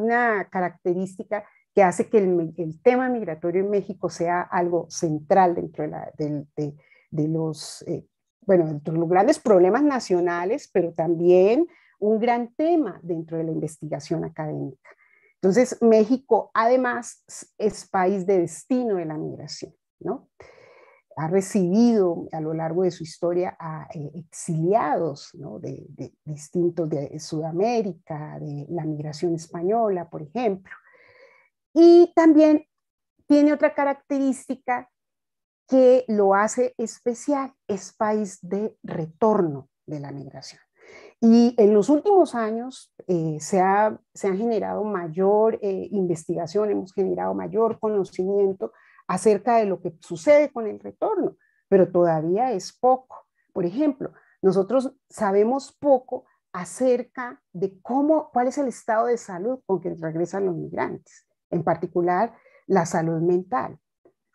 característica que hace que el, tema migratorio en México sea algo central dentro de, los, eh, bueno, dentro los grandes problemas nacionales, pero también un gran tema dentro de la investigación académica. Entonces, México además es país de destino de la migración, ¿no? Ha recibido a lo largo de su historia a eh, exiliados de, distintos de Sudamérica, de la migración española, por ejemplo. Y también tiene otra característica que lo hace especial, es país de retorno de la migración. Y en los últimos años eh, se, ha, se, generado mayor eh, investigación, hemos generado mayor conocimiento acerca de lo que sucede con el retorno, pero todavía es poco. Por ejemplo, nosotros sabemos poco acerca de cómo, cuál es el estado de salud con que regresan los migrantes, en particular la salud mental,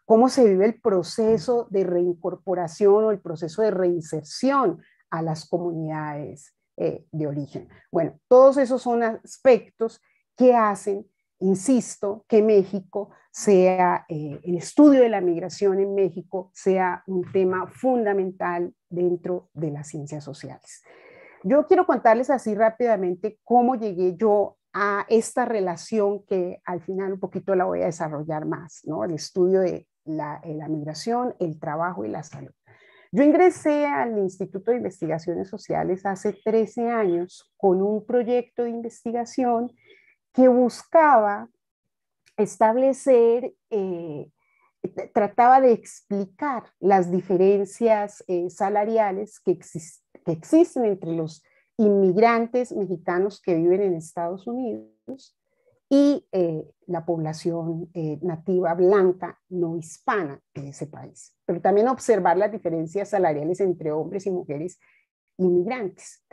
cómo se vive el proceso de reincorporación o el proceso de reinserción a las comunidades eh, de origen. Bueno, todos esos son aspectos que hacen, insisto, que México sea, eh, el estudio de la migración en México sea un tema fundamental dentro de las ciencias sociales. Yo quiero contarles así rápidamente cómo llegué yo a esta relación que al final un poquito la voy a desarrollar más, ¿no? El estudio de la eh, migración, el trabajo y la salud. Yo ingresé al Instituto de Investigaciones Sociales hace 13 años con un proyecto de investigación que buscaba establecer, eh, trataba de explicar las diferencias eh, salariales que existen entre los inmigrantes mexicanos que viven en Estados Unidos y eh, la población eh, nativa blanca no hispana de ese país. Pero también observar las diferencias salariales entre hombres y mujeres inmigrantes.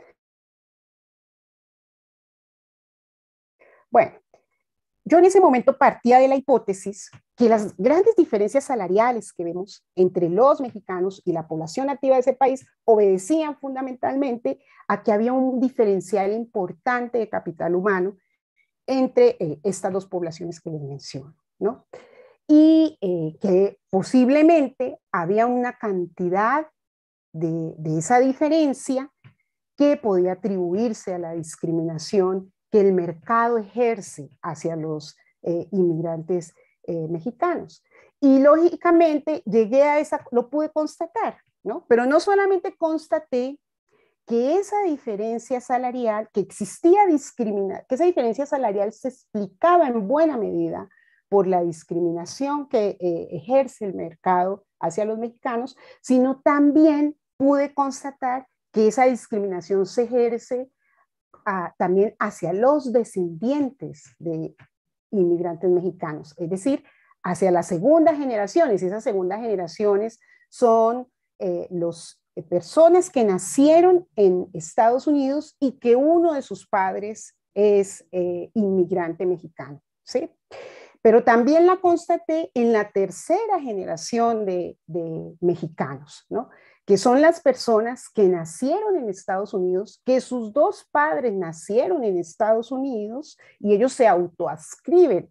Bueno, yo en ese momento partía de la hipótesis que las grandes diferencias salariales que vemos entre los mexicanos y la población nativa de ese país obedecían fundamentalmente a que había un diferencial importante de capital humano entre eh, estas dos poblaciones que les menciono, ¿no? Y eh, que posiblemente había una cantidad de, esa diferencia que podía atribuirse a la discriminación que el mercado ejerce hacia los eh, inmigrantes mexicanos. Y lógicamente llegué a esa, lo pude constatar, ¿no? Pero no solamente constaté que esa diferencia salarial, que existía discriminación, que esa diferencia salarial se explicaba en buena medida por la discriminación que eh, ejerce el mercado hacia los mexicanos, sino también pude constatar que esa discriminación se ejerce ah, también hacia los descendientes de inmigrantes mexicanos, es decir, hacia las segundas generaciones. Esas segundas generaciones son eh, los personas que nacieron en Estados Unidos y que uno de sus padres es eh, inmigrante mexicano. ¿sí? Pero también la constaté en la tercera generación de, de mexicanos, ¿no? que son las personas que nacieron en Estados Unidos, que sus dos padres nacieron en Estados Unidos y ellos se autoascriben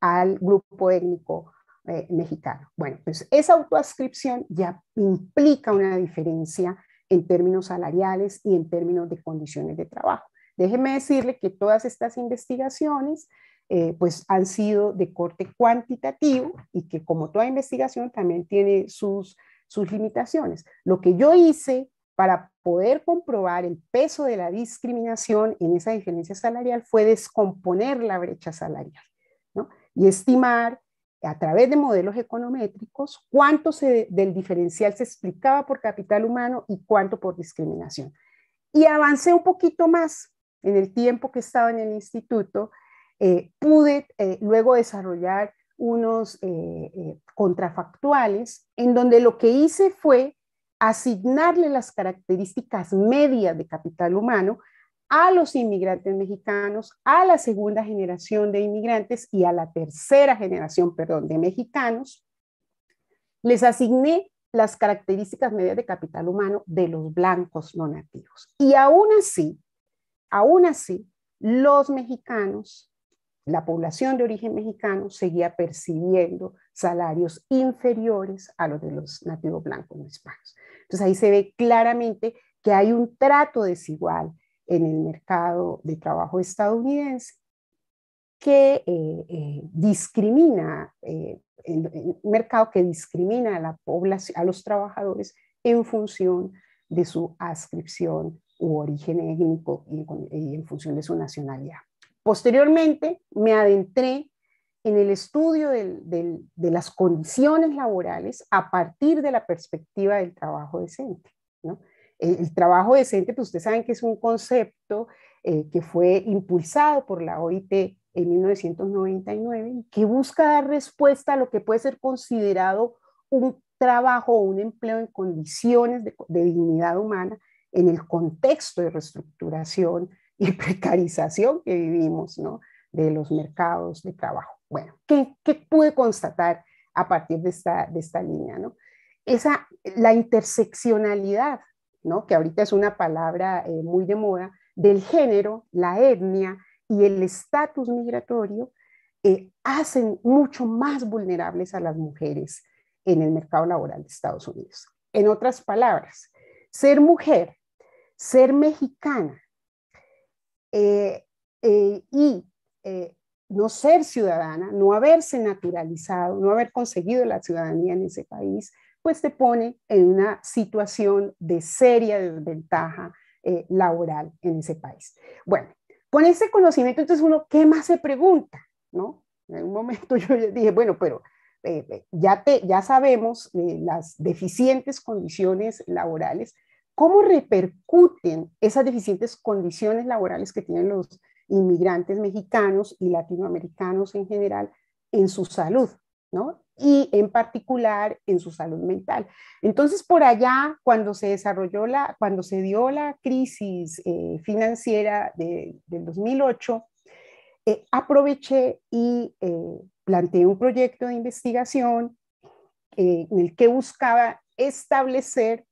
al grupo étnico eh, mexicano. Bueno, pues esa autoascripción ya implica una diferencia en términos salariales y en términos de condiciones de trabajo. Déjeme decirle que todas estas investigaciones eh, pues han sido de corte cuantitativo y que como toda investigación también tiene sus, sus limitaciones. Lo que yo hice para poder comprobar el peso de la discriminación en esa diferencia salarial fue descomponer la brecha salarial y estimar a través de modelos econométricos cuánto del diferencial se explicaba por capital humano y cuánto por discriminación. Y avancé un poquito más en el tiempo que estaba en el instituto, eh, pude eh, luego desarrollar unos eh, contrafactuales en donde lo que hice fue asignarle las características medias de capital humano a los inmigrantes mexicanos, a la segunda generación de inmigrantes y a la tercera generación, perdón, de mexicanos, les asigné las características medias de capital humano de los blancos no nativos. Y aún así, aún así, los mexicanos, la población de origen mexicano seguía percibiendo salarios inferiores a los de los nativos blancos no hispanos. Entonces ahí se ve claramente que hay un trato desigual en el mercado de trabajo estadounidense que eh, eh, discrimina, eh, mercado que discrimina a, la población, a los trabajadores en función de su adscripción u origen étnico y, en función de su nacionalidad. Posteriormente me adentré en el estudio de las condiciones laborales a partir de la perspectiva del trabajo decente. ¿no? Eh, el trabajo decente, pues ustedes saben que es un concepto eh, que fue impulsado por la OIT en 1999, que busca dar respuesta a lo que puede ser considerado un trabajo o un empleo en condiciones de, dignidad humana en el contexto de reestructuración y precarización que vivimos, De los mercados de trabajo. Bueno, ¿qué, qué pude constatar a partir de esta, de esta línea, Esa, la interseccionalidad que ahorita es una palabra eh, muy de moda, del género, la etnia y el estatus migratorio, eh, hacen mucho más vulnerables a las mujeres en el mercado laboral de Estados Unidos. En otras palabras, ser mujer, ser mexicana eh, y no ser ciudadana, no haberse naturalizado, no haber conseguido la ciudadanía en ese país, pues te pone en una situación de seria desventaja eh, laboral en ese país. Bueno, con ese conocimiento, entonces uno, ¿qué más se pregunta? ¿No? En un momento yo dije, bueno, pero eh, eh, ya, te, ya sabemos las deficientes condiciones laborales, ¿cómo repercuten esas deficientes condiciones laborales que tienen los inmigrantes mexicanos y latinoamericanos en general en su salud? Y en particular en su salud mental. Entonces, por allá, cuando se desarrolló la, cuando se dio la crisis eh, financiera del 2008, eh, aproveché y eh, planteé un proyecto de investigación en el que buscaba establecer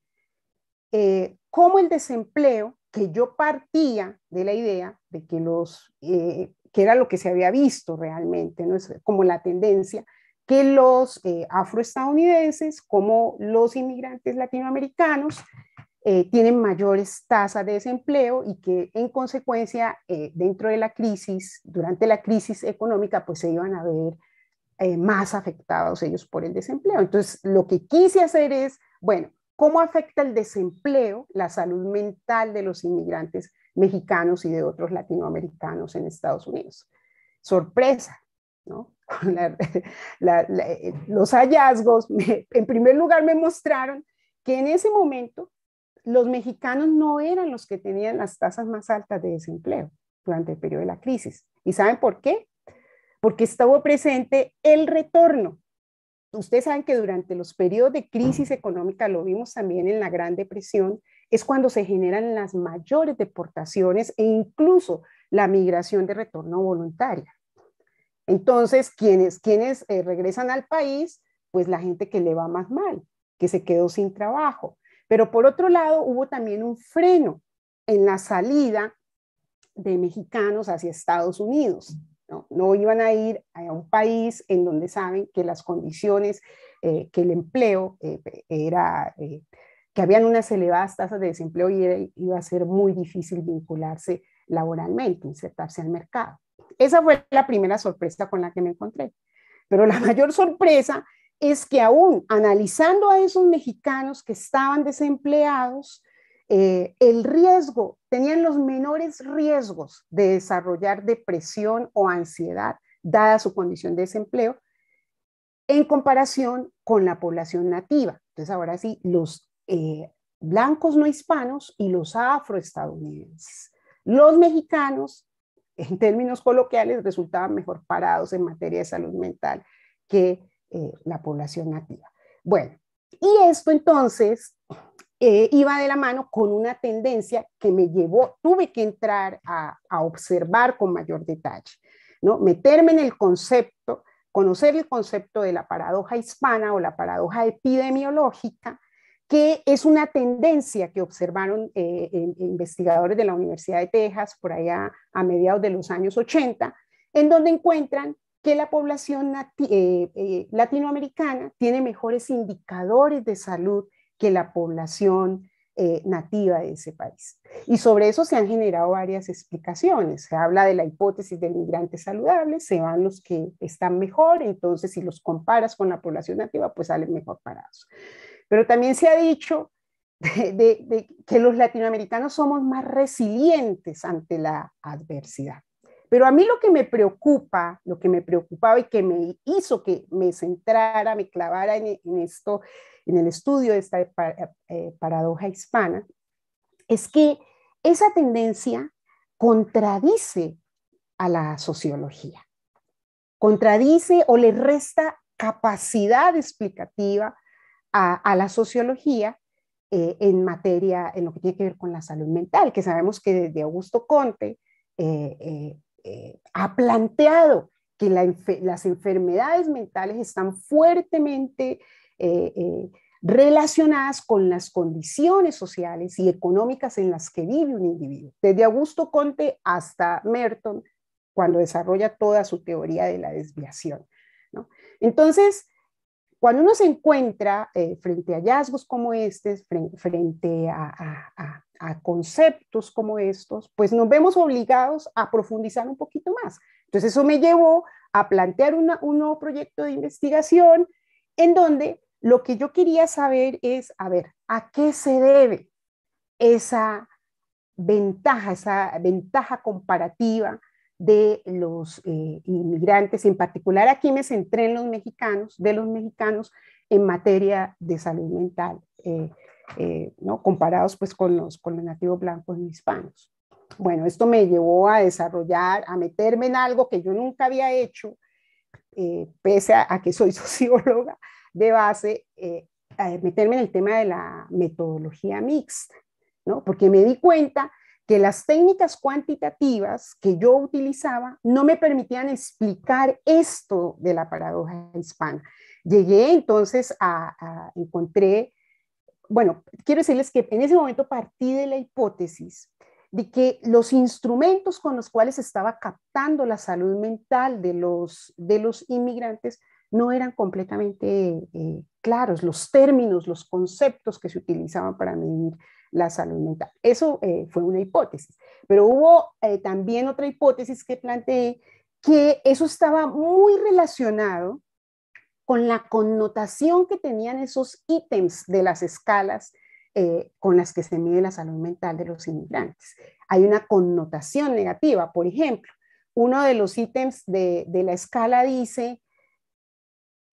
cómo el desempleo, que yo partía de la idea de que los que era lo que se había visto realmente, como la tendencia, que los eh, afroestadounidenses, como los inmigrantes latinoamericanos, eh, tienen mayores tasas de desempleo y que en consecuencia eh, dentro de la crisis, durante la crisis económica, pues se iban a ver más afectados ellos por el desempleo. Entonces, lo que quise hacer es, bueno, ¿cómo afecta el desempleo la salud mental de los inmigrantes mexicanos y de otros latinoamericanos en Estados Unidos? Sorpresa, ¿no? Eh, los hallazgos, en primer lugar me mostraron que en ese momento los mexicanos no eran los que tenían las tasas más altas de desempleo durante el periodo de la crisis. ¿Y saben por qué? Porque estuvo presente el retorno. Ustedes saben que durante los periodos de crisis económica, lo vimos también en la Gran Depresión, es cuando se generan las mayores deportaciones e incluso la migración de retorno voluntaria. Entonces, quienes, eh, regresan al país, pues la gente que le va más mal, que se quedó sin trabajo. Pero por otro lado, hubo también un freno en la salida de mexicanos hacia Estados Unidos. No, iban a ir a un país en donde saben que las condiciones, eh, que el empleo eh, era, que habían unas elevadas tasas de desempleo y iba a ser muy difícil vincularse laboralmente, insertarse al mercado. Esa fue la primera sorpresa con la que me encontré. Pero la mayor sorpresa es que aún analizando a esos mexicanos que estaban desempleados, eh, el riesgo, tenían los menores riesgos de desarrollar depresión o ansiedad, dada su condición de desempleo, en comparación con la población nativa. Entonces, ahora sí, los eh, blancos no hispanos y los afroestadounidenses. Los mexicanos en términos coloquiales, resultaban mejor parados en materia de salud mental que eh, la población nativa. Bueno, y esto entonces eh, iba de la mano con una tendencia que me llevó, tuve que entrar a, a observar con mayor detalle, ¿no? meterme en el concepto, conocer el concepto de la paradoja hispana o la paradoja epidemiológica que es una tendencia que observaron eh, investigadores de la Universidad de Texas por allá a mediados de los años 80, en donde encuentran que la población eh, eh, latinoamericana tiene mejores indicadores de salud que la población nativa de ese país. Y sobre eso se han generado varias explicaciones. Se habla de la hipótesis del migrante saludable, se van los que están mejor, entonces si los comparas con la población nativa, pues salen mejor parados. Pero también se ha dicho de, que los latinoamericanos somos más resilientes ante la adversidad. Pero a mí lo que me preocupa, lo que me preocupaba y que me hizo que me centrara, me clavara en, esto, en el estudio de esta eh, eh, paradoja hispana, es que esa tendencia contradice a la sociología, contradice o le resta capacidad explicativa a, la sociología eh, en materia, en lo que tiene que ver con la salud mental, que sabemos que desde Augusto Conte eh, eh, ha planteado que las enfermedades mentales están fuertemente relacionadas con las condiciones sociales y económicas en las que vive un individuo. Desde Augusto Conte hasta Merton, cuando desarrolla toda su teoría de la desviación. Entonces, cuando uno se encuentra eh, frente a hallazgos como estos, frente a, conceptos como estos, pues nos vemos obligados a profundizar un poquito más. Entonces eso me llevó a plantear un nuevo proyecto de investigación en donde lo que yo quería saber es, a ver, ¿a qué se debe esa ventaja, esa ventaja comparativa de los eh, inmigrantes, en particular aquí me centré en los mexicanos, de los mexicanos en materia de salud mental, eh, eh, ¿no? comparados pues con los, con nativos blancos y hispanos. Bueno, esto me llevó a desarrollar, a meterme en algo que yo nunca había hecho, pese a, que soy socióloga de base, a meterme en el tema de la metodología mixta, ¿no? porque me di cuenta que las técnicas cuantitativas que yo utilizaba no me permitían explicar esto de la paradoja hispana. Llegué entonces a, encontré, bueno, quiero decirles que en ese momento partí de la hipótesis de que los instrumentos con los cuales estaba captando la salud mental de los, de los inmigrantes no eran completamente eh, claros, los términos, los conceptos que se utilizaban para medir la salud mental. Eso eh, fue una hipótesis. Pero hubo eh, también otra hipótesis que planteé que eso estaba muy relacionado con la connotación que tenían esos ítems de las escalas eh, con las que se mide la salud mental de los inmigrantes. Hay una connotación negativa. Por ejemplo, uno de los ítems de, de la escala dice,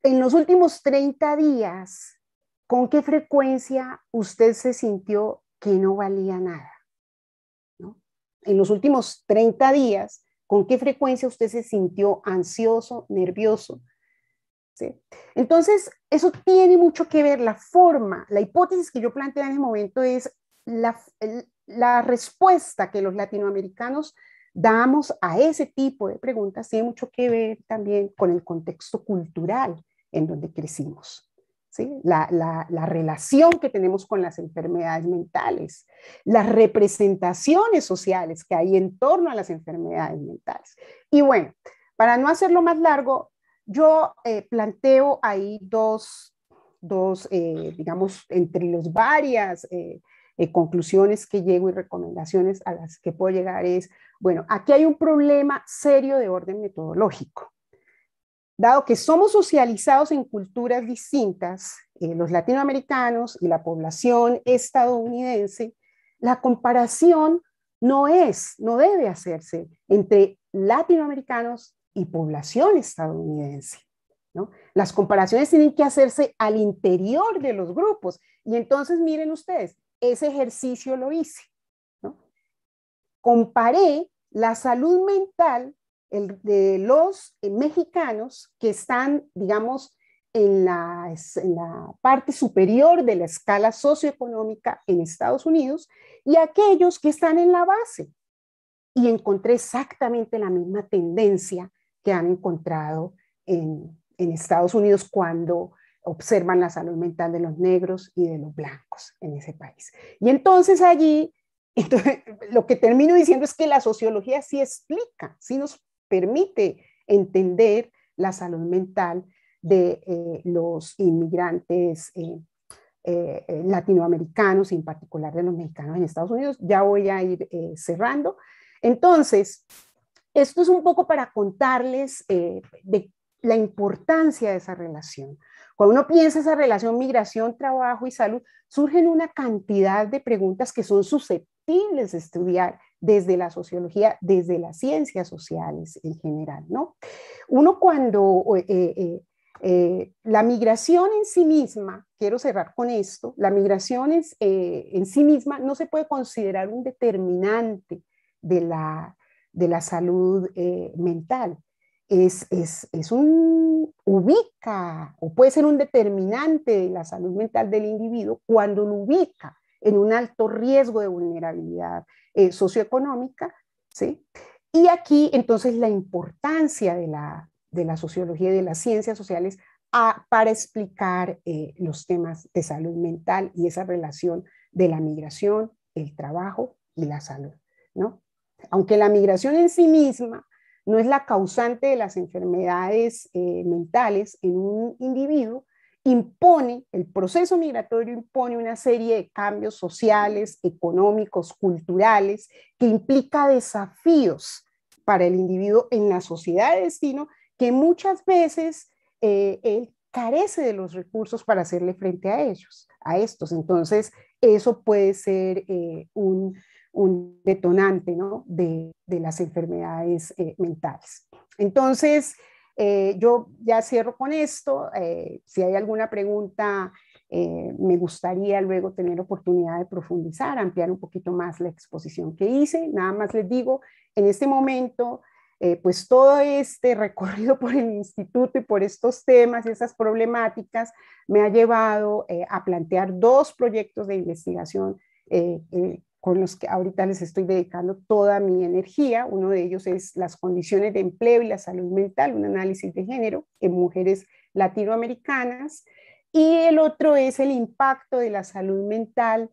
en los últimos 30 días, ¿con qué frecuencia usted se sintió que no valía nada. En los últimos 30 días, ¿con qué frecuencia usted se sintió ansioso, nervioso? Entonces, eso tiene mucho que ver, la forma, la hipótesis que yo planteé en ese momento es la respuesta que los latinoamericanos damos a ese tipo de preguntas tiene mucho que ver también con el contexto cultural en donde crecimos. La, relación que tenemos con las enfermedades mentales, las representaciones sociales que hay en torno a las enfermedades mentales. Y bueno, para no hacerlo más largo, yo eh, planteo ahí dos, eh, digamos, entre las varias... Eh, conclusiones que llego y recomendaciones a las que puedo llegar es, bueno, aquí hay un problema serio de orden metodológico. Dado que somos socializados en culturas distintas, eh, los latinoamericanos y la población estadounidense, la comparación no es, no debe hacerse entre latinoamericanos y población estadounidense. Las comparaciones tienen que hacerse al interior de los grupos. Y entonces miren ustedes, ese ejercicio lo hice. ¿no? Comparé la salud mental de los eh, mexicanos que están, digamos, en la, parte superior de la escala socioeconómica en Estados Unidos y aquellos que están en la base. Y encontré exactamente la misma tendencia que han encontrado en, Estados Unidos cuando observan la salud mental de los negros y de los blancos en ese país. Y entonces allí entonces, lo que termino diciendo es que la sociología sí explica, sí nos permite entender la salud mental de eh, los inmigrantes eh, eh, latinoamericanos, en particular de los mexicanos en Estados Unidos. Ya voy a ir cerrando. Entonces, esto es un poco para contarles de la importancia de esa relación. Cuando uno piensa esa relación migración, trabajo y salud, surgen una cantidad de preguntas que son susceptibles de estudiar desde la sociología, desde las ciencias sociales en general, ¿no? Uno cuando eh, eh, eh, la migración en sí misma, quiero cerrar con esto, la migración en sí misma no se puede considerar un determinante de la, salud mental. Es, es, un ubica o puede ser un determinante de la salud mental del individuo cuando lo ubica en un alto riesgo de vulnerabilidad eh, socioeconómica, ¿sí? Y aquí entonces la importancia de la, sociología y de las ciencias sociales para explicar eh, los temas de salud mental y esa relación de la migración, el trabajo y la salud, ¿no? Aunque la migración en sí misma no es la causante de las enfermedades eh, mentales en un individuo, impone, el proceso migratorio impone una serie de cambios sociales, económicos, culturales, que implica desafíos para el individuo en la sociedad de destino que muchas veces eh, él carece de los recursos para hacerle frente a ellos, a estos. Entonces, eso puede ser eh, un, detonante ¿no? de, las enfermedades eh, mentales. Entonces, eh, yo ya cierro con esto. Eh, si hay alguna pregunta, eh, me gustaría luego tener oportunidad de profundizar, ampliar un poquito más la exposición que hice. Nada más les digo, en este momento, pues todo este recorrido por el instituto y por estos temas y esas problemáticas me ha llevado a plantear dos proyectos de investigación con los que ahorita les estoy dedicando toda mi energía. Uno de ellos es las condiciones de empleo y la salud mental, un análisis de género en mujeres latinoamericanas. Y el otro es el impacto de la salud mental,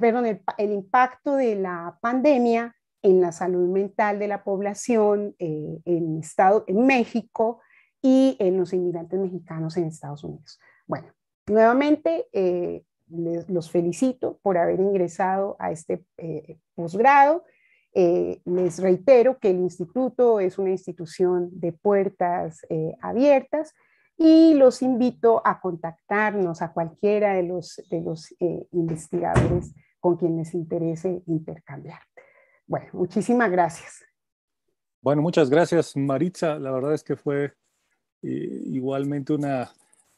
perdón, el, impacto de la pandemia en la salud mental de la población eh, en, estado, en México y en los inmigrantes mexicanos en Estados Unidos. Bueno, nuevamente, eh, los felicito por haber ingresado a este eh, posgrado. Eh, les reitero que el instituto es una institución de puertas eh, abiertas y los invito a contactarnos a cualquiera de los, de los investigadores con quienes les interese intercambiar. Bueno, muchísimas gracias. Bueno, muchas gracias Maritza. La verdad es que fue igualmente una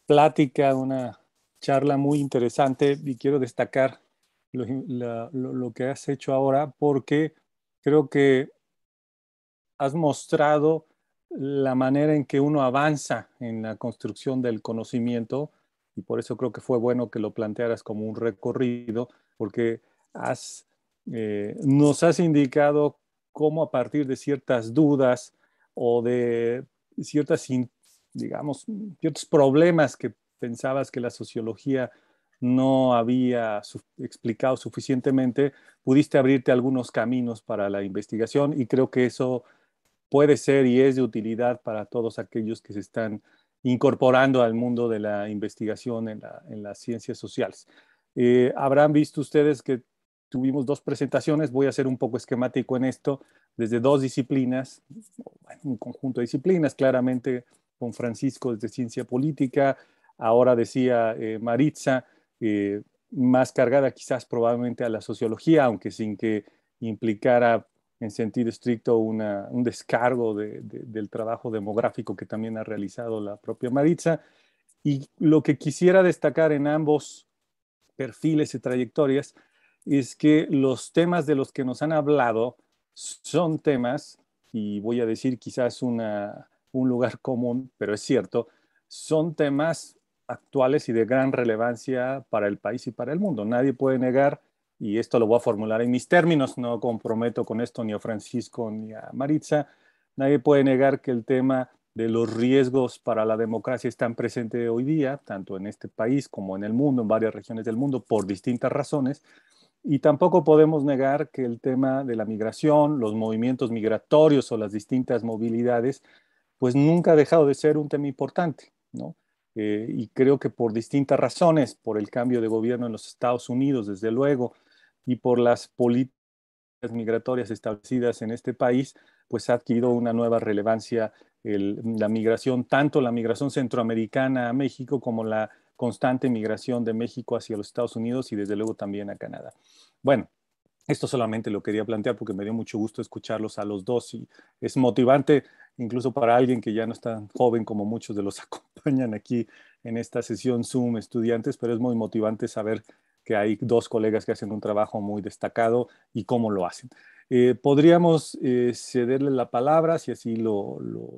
plática, una charla muy interesante y quiero destacar lo, que has hecho ahora porque creo que has mostrado la manera en que uno avanza en la construcción del conocimiento y por eso creo que fue bueno que lo plantearas como un recorrido porque has, eh, nos has indicado cómo a partir de ciertas dudas o de ciertas, digamos, ciertos problemas que pensabas que la sociología no había explicado suficientemente, pudiste abrirte algunos caminos para la investigación y creo que eso puede ser y es de utilidad para todos aquellos que se están incorporando al mundo de la investigación en, la, en las ciencias sociales. Eh, habrán visto ustedes que tuvimos dos presentaciones, voy a ser un poco esquemático en esto, desde dos disciplinas, un conjunto de disciplinas, claramente con Francisco desde ciencia política, ahora decía eh, Maritza, eh, más cargada quizás probablemente a la sociología, aunque sin que implicara en sentido estricto un descargo del trabajo demográfico que también ha realizado la propia Maritza. Y lo que quisiera destacar en ambos perfiles y trayectorias es que los temas de los que nos han hablado son temas, y voy a decir quizás un lugar común, pero es cierto, son temas actuales y de gran relevancia para el país y para el mundo. Nadie puede negar, y esto lo voy a formular en mis términos, no comprometo con esto ni a Francisco ni a Maritza, nadie puede negar que el tema de los riesgos para la democracia están presente hoy día, tanto en este país como en el mundo, en varias regiones del mundo, por distintas razones. Y tampoco podemos negar que el tema de la migración, los movimientos migratorios o las distintas movilidades, pues nunca ha dejado de ser un tema importante, ¿no? Eh, y creo que por distintas razones, por el cambio de gobierno en los Estados Unidos, desde luego, y por las políticas migratorias establecidas en este país, pues ha adquirido una nueva relevancia la migración, tanto la migración centroamericana a México como la constante migración de México hacia los Estados Unidos y desde luego también a Canadá. Bueno, esto solamente lo quería plantear porque me dio mucho gusto escucharlos a los dos y es motivante incluso para alguien que ya no es tan joven como muchos de los acompañan aquí en esta sesión Zoom estudiantes, pero es muy motivante saber que hay dos colegas que hacen un trabajo muy destacado y cómo lo hacen. Eh, podríamos eh, cederle la palabra, si así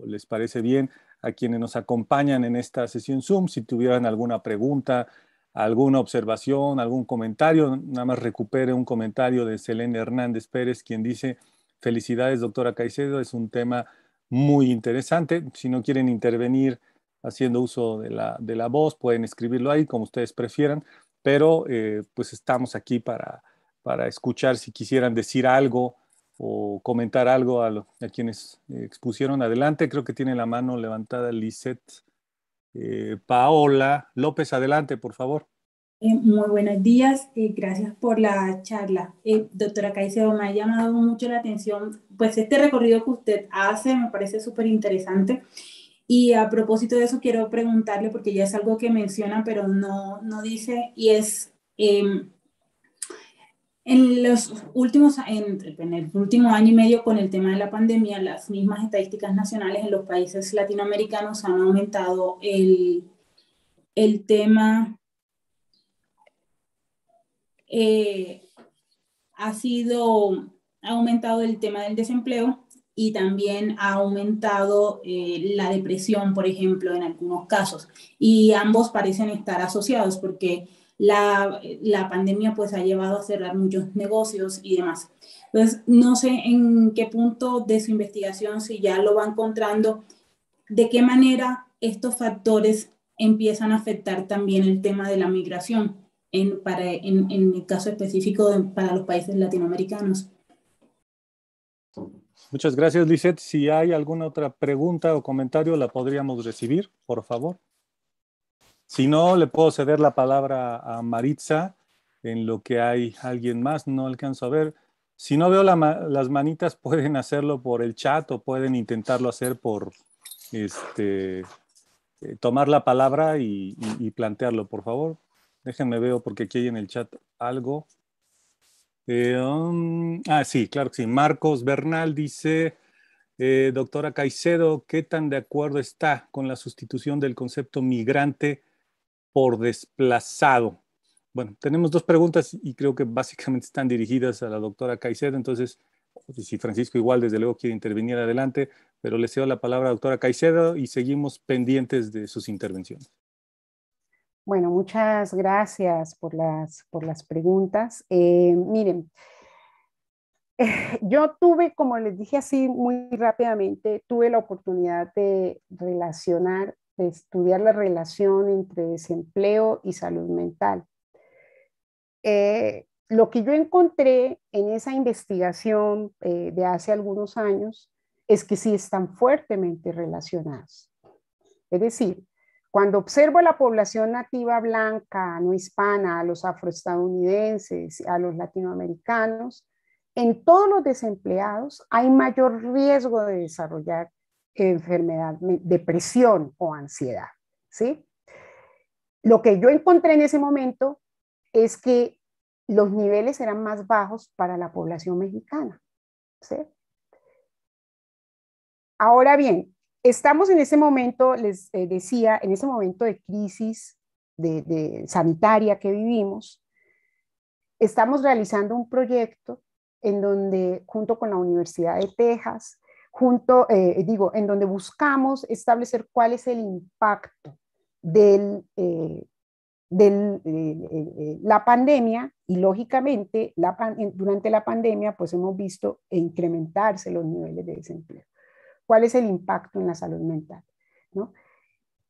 les parece bien, a quienes nos acompañan en esta sesión Zoom, si tuvieran alguna pregunta, alguna observación, algún comentario. Nada más recupere un comentario de Selene Hernández Pérez, quien dice, felicidades doctora Caicedo, es un tema muy interesante. Si no quieren intervenir haciendo uso de la, voz, pueden escribirlo ahí como ustedes prefieran, pero eh, pues estamos aquí para, para escuchar si quisieran decir algo o comentar algo a, a quienes eh, expusieron adelante. Creo que tiene la mano levantada Lisette eh, Paola López, adelante, por favor. Eh, muy buenos días, y eh, gracias por la charla. doctora Caicedo, me ha llamado mucho la atención, pues este recorrido que usted hace me parece súper interesante. Y a propósito de eso, quiero preguntarle, porque ya es algo que menciona, pero no, no dice, y es em, en los últimos, en, el último año y medio con el tema de la pandemia, las mismas estadísticas nacionales en los países latinoamericanos han aumentado el, el tema, eh, ha sido ha aumentado el tema del desempleo y también ha aumentado eh, la depresión, por ejemplo, en algunos casos. Y ambos parecen estar asociados porque la, pandemia pues ha llevado a cerrar muchos negocios y demás. Entonces, no sé en qué punto de su investigación, si ya lo va encontrando, de qué manera estos factores empiezan a afectar también el tema de la migración en, el caso específico para los países latinoamericanos. Muchas gracias, Lisette. Si hay alguna otra pregunta o comentario, la podríamos recibir, por favor. Si no, le puedo ceder la palabra a Maritza en lo que hay alguien más, no alcanzo a ver. Si no veo las manitas, pueden hacerlo por el chat o pueden intentarlo hacer por este, eh, tomar la palabra y, plantearlo, por favor. Déjenme veo porque aquí hay en el chat algo. Eh, um, ah, sí, claro que sí. Marcos Bernal dice, eh, doctora Caicedo, ¿qué tan de acuerdo está con la sustitución del concepto migrante? por desplazado. Bueno, tenemos dos preguntas y creo que básicamente están dirigidas a la doctora Caicedo, entonces pues, si Francisco igual desde luego quiere intervenir adelante, pero le cedo la palabra a la doctora Caicedo y seguimos pendientes de sus intervenciones. Bueno, muchas gracias por las, por las preguntas. Eh, miren, yo tuve, como les dije así muy rápidamente, tuve la oportunidad de relacionar de estudiar la relación entre desempleo y salud mental. Eh, lo que yo encontré en esa investigación eh, de hace algunos años es que sí están fuertemente relacionados. Es decir, cuando observo a la población nativa blanca, no hispana, a los afroestadounidenses, a los latinoamericanos, en todos los desempleados hay mayor riesgo de desarrollar enfermedad, depresión o ansiedad, ¿sí? Lo que yo encontré en ese momento es que los niveles eran más bajos para la población mexicana, ¿sí? Ahora bien, estamos en ese momento, les eh, decía, en ese momento de crisis de, sanitaria que vivimos, estamos realizando un proyecto en donde junto con la Universidad de Texas junto, eh, digo, en donde buscamos establecer cuál es el impacto de eh, eh, la pandemia y lógicamente durante la pandemia pues hemos visto incrementarse los niveles de desempleo. ¿Cuál es el impacto en la salud mental?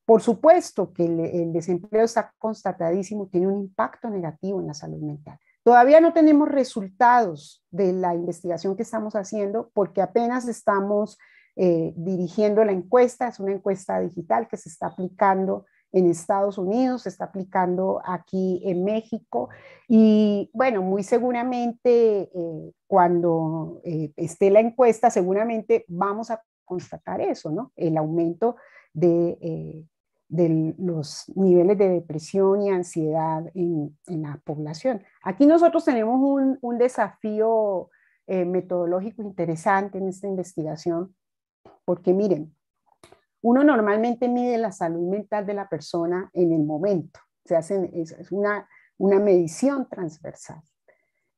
Por supuesto que el desempleo está constatadísimo, tiene un impacto negativo en la salud mental. Todavía no tenemos resultados de la investigación que estamos haciendo porque apenas estamos eh, dirigiendo la encuesta. Es una encuesta digital que se está aplicando en Estados Unidos, se está aplicando aquí en México y bueno, muy seguramente eh, cuando eh, esté la encuesta, seguramente vamos a constatar eso, ¿no? El aumento de, de los niveles de depresión y ansiedad en, la población. Aquí nosotros tenemos un, desafío eh, metodológico interesante en esta investigación, porque miren, uno normalmente mide la salud mental de la persona en el momento, se hace, es una, medición transversal.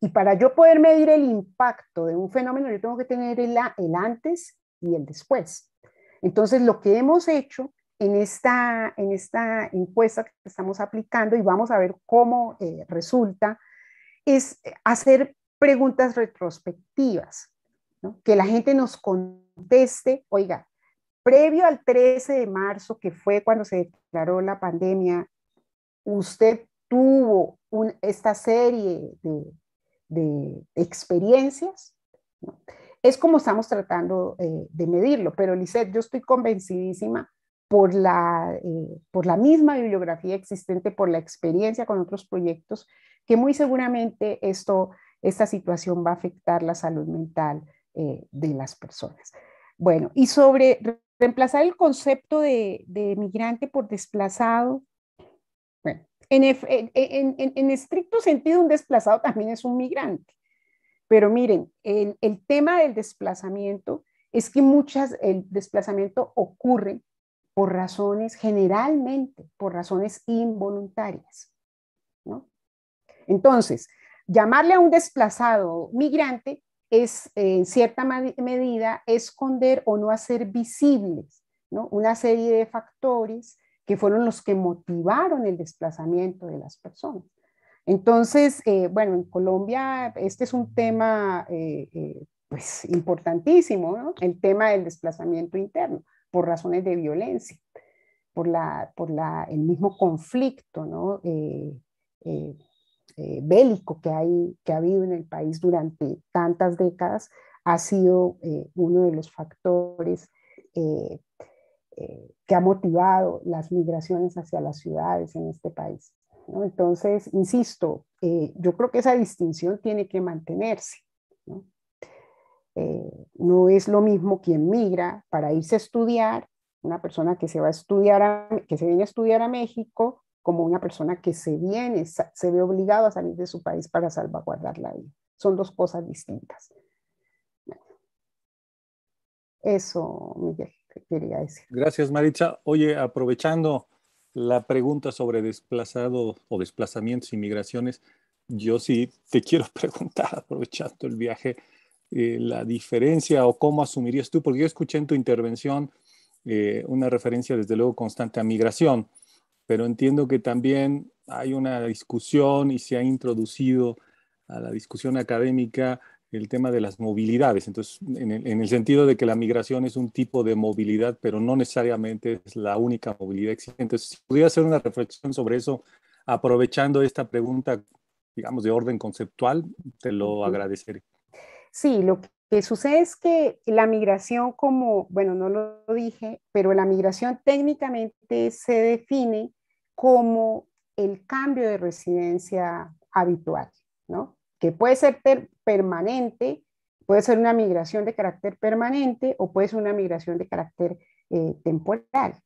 Y para yo poder medir el impacto de un fenómeno, yo tengo que tener el, el antes y el después. Entonces, lo que hemos hecho en esta, en esta encuesta que estamos aplicando y vamos a ver cómo eh, resulta, es eh, hacer preguntas retrospectivas, que la gente nos conteste, oiga, previo al 13 de marzo, que fue cuando se declaró la pandemia, usted tuvo esta serie de, experiencias. Es como estamos tratando eh, de medirlo, pero Lisette, yo estoy convencidísima por la, eh, por la misma bibliografía existente, por la experiencia con otros proyectos, que muy seguramente esto, esta situación va a afectar la salud mental eh, de las personas. Bueno, y sobre reemplazar el concepto de, migrante por desplazado, en, estricto sentido un desplazado también es un migrante, pero miren, el, el tema del desplazamiento es que muchas, el desplazamiento ocurre por razones, generalmente por razones involuntarias. Entonces, llamarle a un desplazado migrante es, en cierta medida, esconder o no hacer visibles una serie de factores que fueron los que motivaron el desplazamiento de las personas. Entonces, eh, bueno, en Colombia este es un tema eh, eh, pues importantísimo, el tema del desplazamiento interno por razones de violencia, por, la, por el mismo conflicto eh, eh, eh, bélico que, hay, que ha habido en el país durante tantas décadas, ha sido uno de los factores que ha motivado las migraciones hacia las ciudades en este país. Entonces, insisto, yo creo que esa distinción tiene que mantenerse. ¿no? Eh, no es lo mismo quien migra para irse a estudiar, una persona que se va a estudiar, que se viene a estudiar a México, como una persona que se viene, se ve obligado a salir de su país para salvaguardar la vida. Son dos cosas distintas. Eso, Miguel, quería decir. Gracias, Maritza. Oye, aprovechando la pregunta sobre desplazado o desplazamientos y migraciones, yo sí te quiero preguntar, aprovechando el viaje, eh, la diferencia o cómo asumirías tú, porque yo escuché en tu intervención eh, una referencia desde luego constante a migración, pero entiendo que también hay una discusión y se ha introducido a la discusión académica el tema de las movilidades. Entonces, en el, sentido de que la migración es un tipo de movilidad, pero no necesariamente es la única movilidad existente. si pudiera hacer una reflexión sobre eso, aprovechando esta pregunta, digamos, de orden conceptual, te lo agradecería. Sí, lo que sucede es que la migración como, bueno, no lo dije, pero la migración técnicamente se define como el cambio de residencia habitual, ¿no? Que puede ser permanente, puede ser una migración de carácter permanente o puede ser una migración de carácter eh, temporal.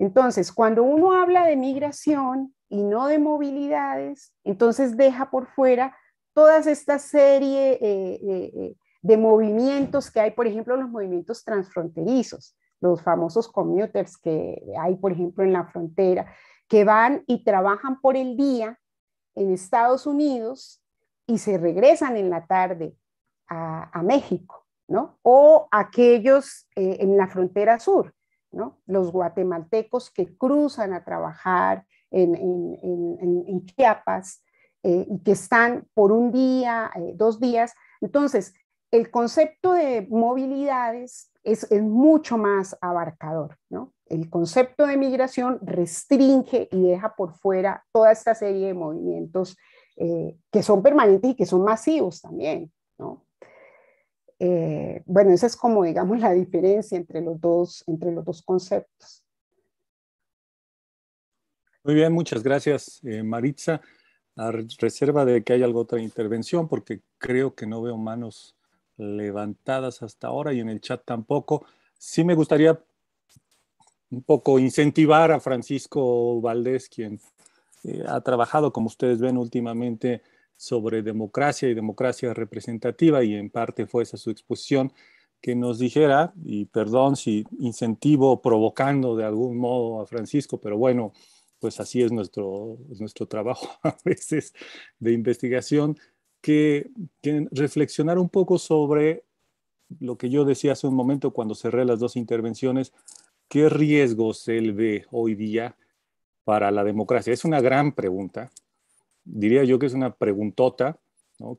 Entonces, cuando uno habla de migración y no de movilidades, entonces deja por fuera todas esta serie eh, eh, eh, de movimientos que hay, por ejemplo, los movimientos transfronterizos, los famosos commuters que hay, por ejemplo, en la frontera, que van y trabajan por el día en Estados Unidos y se regresan en la tarde a, México, ¿no? O aquellos en la frontera sur, ¿no? Los guatemaltecos que cruzan a trabajar en Chiapas eh, y que están por un día, eh, dos días. Entonces, el concepto de movilidades es, mucho más abarcador, ¿no? El concepto de migración restringe y deja por fuera toda esta serie de movimientos eh, que son permanentes y que son masivos también, ¿no? bueno, esa es como, digamos, la diferencia entre los dos, entre los dos conceptos. Muy bien, muchas gracias, Maritza a reserva de que haya alguna otra intervención, porque creo que no veo manos levantadas hasta ahora y en el chat tampoco. Sí me gustaría un poco incentivar a Francisco Valdés, quien eh, ha trabajado, como ustedes ven últimamente, sobre democracia y democracia representativa, y en parte fue esa su exposición, que nos dijera, y perdón si incentivo provocando de algún modo a Francisco, pero bueno, pues así es nuestro, nuestro trabajo a veces de investigación, que, reflexionar un poco sobre lo que yo decía hace un momento cuando cerré las dos intervenciones, qué riesgos él ve hoy día para la democracia. Es una gran pregunta, diría yo que es una preguntota,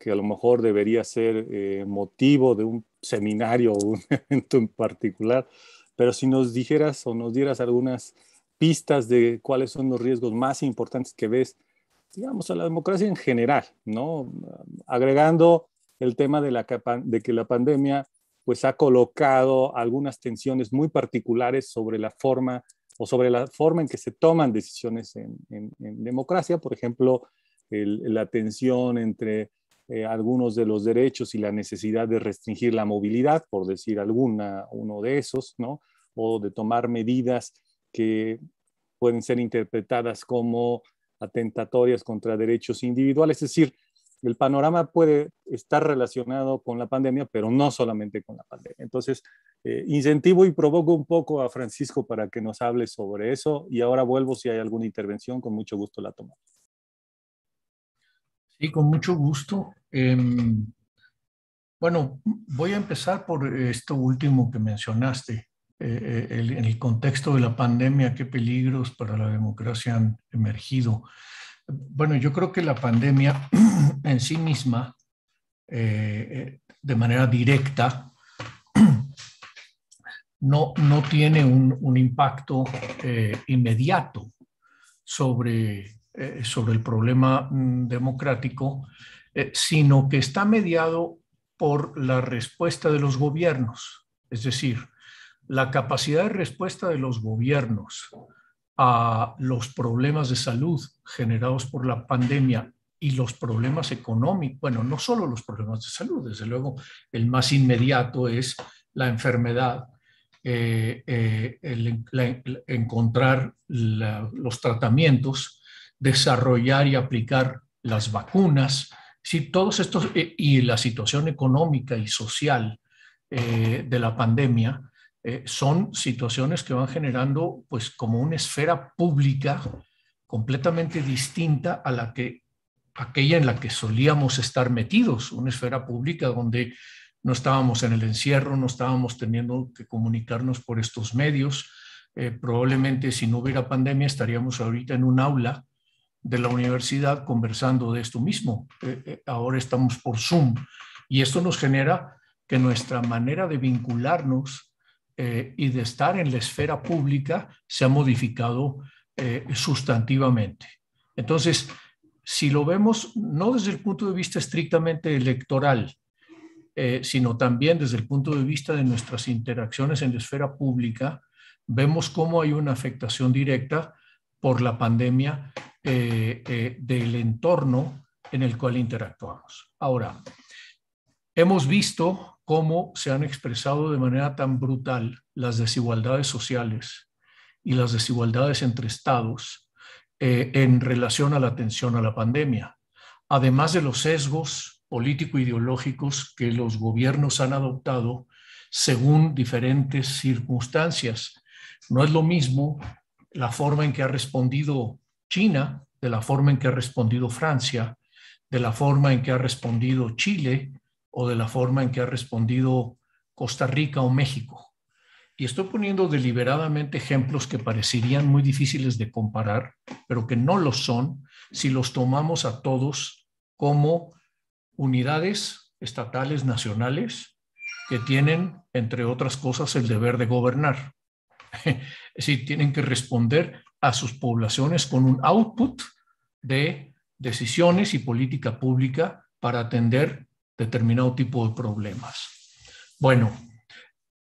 que a lo mejor debería ser eh, motivo de un seminario o un evento en particular, pero si nos dijeras o nos dieras algunas vistas de cuáles son los riesgos más importantes que ves, digamos, a la democracia en general, ¿no? Agregando el tema de, la, de que la pandemia pues ha colocado algunas tensiones muy particulares sobre la forma o sobre la forma en que se toman decisiones en, democracia, por ejemplo, la tensión entre eh, algunos de los derechos y la necesidad de restringir la movilidad, por decir alguna, uno de esos, ¿no? O de tomar medidas que pueden ser interpretadas como atentatorias contra derechos individuales. Es decir, el panorama puede estar relacionado con la pandemia, pero no solamente con la pandemia. Entonces, eh, incentivo y provoco un poco a Francisco para que nos hable sobre eso y ahora vuelvo si hay alguna intervención, con mucho gusto la tomo. Sí, con mucho gusto. Em, bueno, voy a empezar por esto último que mencionaste. Eh, eh, en el contexto de la pandemia, qué peligros para la democracia han emergido. Bueno, yo creo que la pandemia en sí misma, eh, de manera directa, no, no tiene un, impacto inmediato sobre, sobre el problema mm, democrático, sino que está mediado por la respuesta de los gobiernos. Es decir, la capacidad de respuesta de los gobiernos a los problemas de salud generados por la pandemia y los problemas económicos, bueno, no solo los problemas de salud, desde luego el más inmediato es la enfermedad, eh, eh, encontrar los tratamientos, desarrollar y aplicar las vacunas, si todos estos eh, y la situación económica y social de la pandemia eh, son situaciones que van generando pues como una esfera pública completamente distinta a la que aquella en la que solíamos estar metidos, una esfera pública donde no estábamos en el encierro, no estábamos teniendo que comunicarnos por estos medios. Eh, probablemente si no hubiera pandemia estaríamos ahorita en un aula de la universidad conversando de esto mismo. Eh, ahora estamos por Zoom y esto nos genera que nuestra manera de vincularnos eh, y de estar en la esfera pública se ha modificado eh, sustantivamente. Entonces, si lo vemos no desde el punto de vista estrictamente electoral, eh, sino también desde el punto de vista de nuestras interacciones en la esfera pública, vemos cómo hay una afectación directa por la pandemia del entorno en el cual interactuamos. Ahora, hemos visto cómo se han expresado de manera tan brutal las desigualdades sociales y las desigualdades entre estados eh, en relación a la atención a la pandemia, además de los sesgos político-ideológicos que los gobiernos han adoptado según diferentes circunstancias. No es lo mismo la forma en que ha respondido China, de la forma en que ha respondido Francia, de la forma en que ha respondido Chile, o de la forma en que ha respondido Costa Rica o México. Y estoy poniendo deliberadamente ejemplos que parecerían muy difíciles de comparar, pero que no lo son si los tomamos a todos como unidades estatales nacionales que tienen, entre otras cosas, el deber de gobernar. Es decir, tienen que responder a sus poblaciones con un output de decisiones y política pública para atender determinado tipo de problemas. Bueno,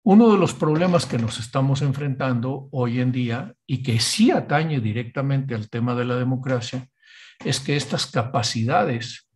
uno de los problemas que nos estamos enfrentando hoy en día y que sí atañe directamente al tema de la democracia es que estas capacidades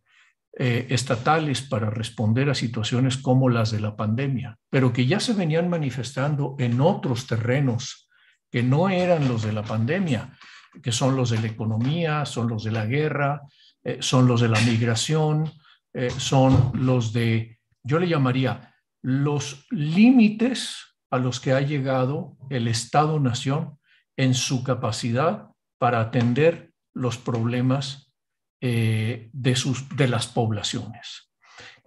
eh, estatales para responder a situaciones como las de la pandemia, pero que ya se venían manifestando en otros terrenos que no eran los de la pandemia, que son los de la economía, son los de la guerra, eh, son los de la migración, eh, son los de, yo le llamaría, los límites a los que ha llegado el Estado-Nación en su capacidad para atender los problemas eh, de, de las poblaciones.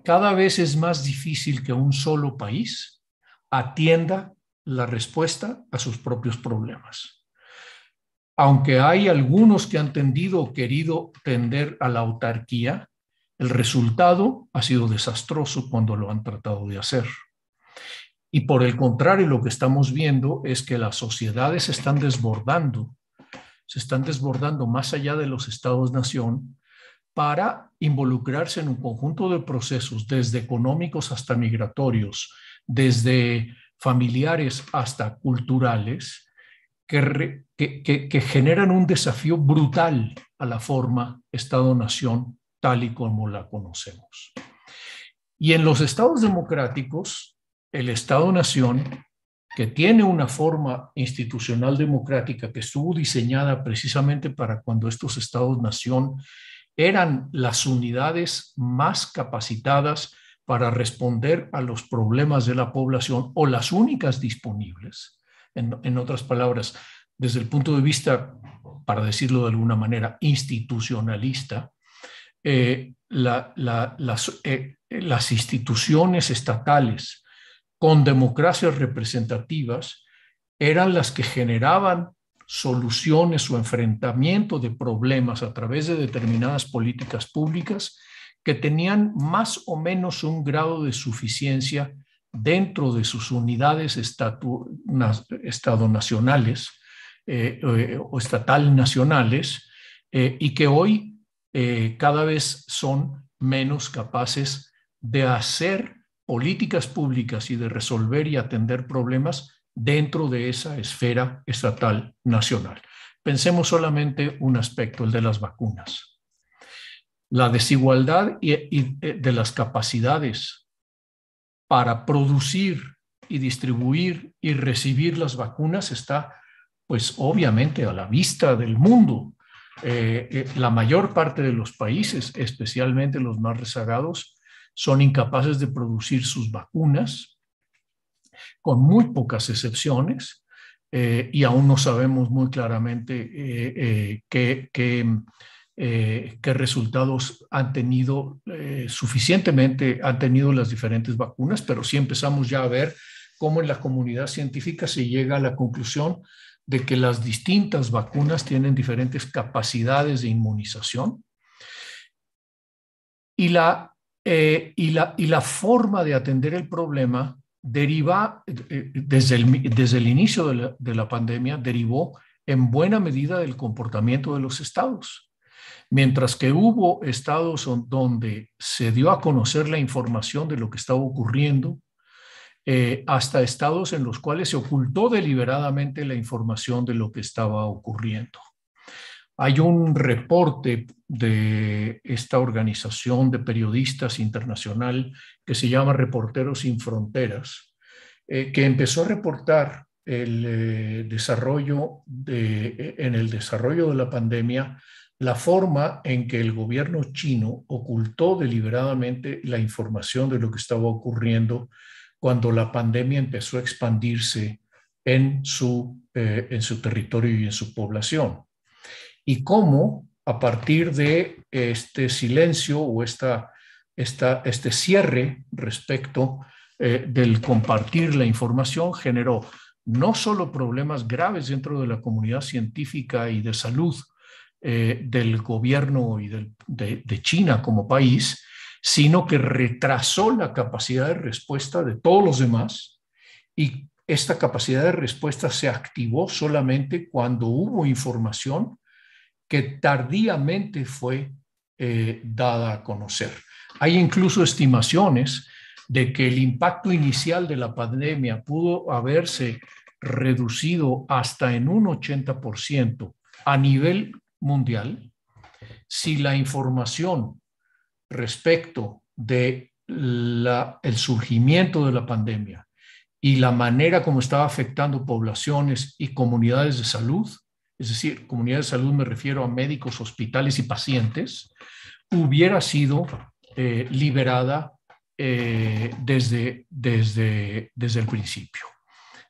Cada vez es más difícil que un solo país atienda la respuesta a sus propios problemas. Aunque hay algunos que han tendido o querido tender a la autarquía, el resultado ha sido desastroso cuando lo han tratado de hacer. Y por el contrario, lo que estamos viendo es que las sociedades se están desbordando, se están desbordando más allá de los estados-nación para involucrarse en un conjunto de procesos, desde económicos hasta migratorios, desde familiares hasta culturales, que, generan un desafío brutal a la forma Estado-Nación tal y como la conocemos. Y en los estados democráticos, el Estado-nación, que tiene una forma institucional democrática que estuvo diseñada precisamente para cuando estos estados-nación eran las unidades más capacitadas para responder a los problemas de la población o las únicas disponibles. En, en, otras palabras, desde el punto de vista, para decirlo de alguna manera, institucionalista, eh, eh, las, instituciones estatales con democracias representativas eran las que generaban soluciones o enfrentamiento de problemas a través de determinadas políticas públicas que tenían más o menos un grado de suficiencia dentro de sus unidades estado-nacionales eh, o estatal-nacionales y que hoy eh, cada vez son menos capaces de hacer políticas públicas y de resolver y atender problemas dentro de esa esfera estatal nacional. Pensemos solamente un aspecto, el de las vacunas. La desigualdad eh, de las capacidades para producir y distribuir y recibir las vacunas está, pues obviamente, a la vista del mundo. Eh, eh, la mayor parte de los países, especialmente los más rezagados, son incapaces de producir sus vacunas, con muy pocas excepciones, eh, y aún no sabemos muy claramente qué, qué, resultados han tenido suficientemente, han tenido las diferentes vacunas, pero sí empezamos ya a ver cómo en la comunidad científica se llega a la conclusión de que las distintas vacunas tienen diferentes capacidades de inmunización y la, eh, y la, forma de atender el problema deriva, eh, desde, el, desde el inicio de la, de la pandemia, derivó en buena medida del comportamiento de los estados. Mientras que hubo estados donde se dio a conocer la información de lo que estaba ocurriendo, eh, hasta estados en los cuales se ocultó deliberadamente la información de lo que estaba ocurriendo. Hay un reporte de esta organización de periodistas internacional que se llama Reporteros sin Fronteras, eh, que empezó a reportar el eh, desarrollo en el desarrollo de la pandemia la forma en que el gobierno chino ocultó deliberadamente la información de lo que estaba ocurriendo cuando la pandemia empezó a expandirse eh, en su, territorio y en su población. Y cómo a partir de este silencio o esta, este cierre respecto eh, del compartir la información generó no solo problemas graves dentro de la comunidad científica y de salud eh, del gobierno y de China como país, sino que retrasó la capacidad de respuesta de todos los demás y esta capacidad de respuesta se activó solamente cuando hubo información que tardíamente fue eh, dada a conocer. Hay incluso estimaciones de que el impacto inicial de la pandemia pudo haberse reducido hasta en un 80% a nivel mundial si la información respecto de el surgimiento de la pandemia y la manera como estaba afectando poblaciones y comunidades de salud, es decir, comunidades de salud me refiero a médicos, hospitales y pacientes, hubiera sido eh, liberada eh, desde, desde, desde el principio.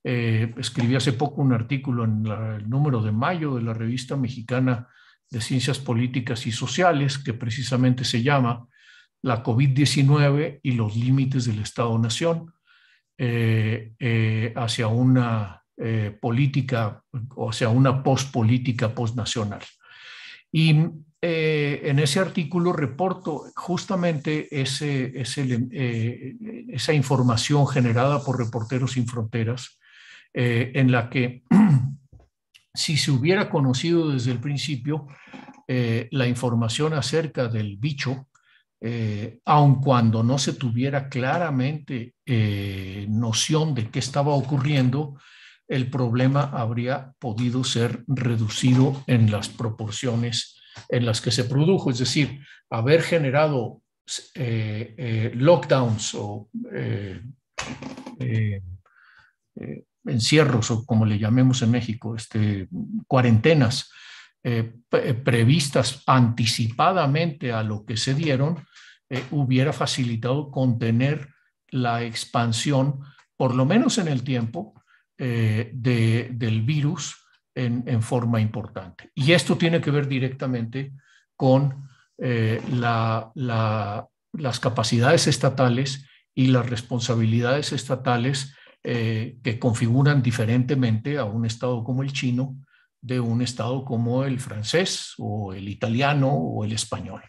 Eh, escribí hace poco un artículo en el número de mayo de la revista mexicana de Ciencias Políticas y Sociales, que precisamente se llama La COVID-19 y los límites del Estado-Nación eh, eh, hacia una eh, política, o sea, una pospolítica posnacional. Y en ese artículo reporto justamente ese, esa información generada por Reporteros Sin Fronteras, en la que si se hubiera conocido desde el principio eh, la información acerca del bicho, eh, aun cuando no se tuviera claramente eh, noción de qué estaba ocurriendo, el problema habría podido ser reducido en las proporciones en las que se produjo. Es decir, haber generado lockdowns o encierros o como le llamemos en México, este, cuarentenas eh, eh, previstas anticipadamente a lo que se dieron, eh, hubiera facilitado contener la expansión, por lo menos en el tiempo, del virus en, forma importante. Y esto tiene que ver directamente con las capacidades estatales y las responsabilidades estatales eh, que configuran diferentemente a un Estado como el chino de un Estado como el francés o el italiano o el español.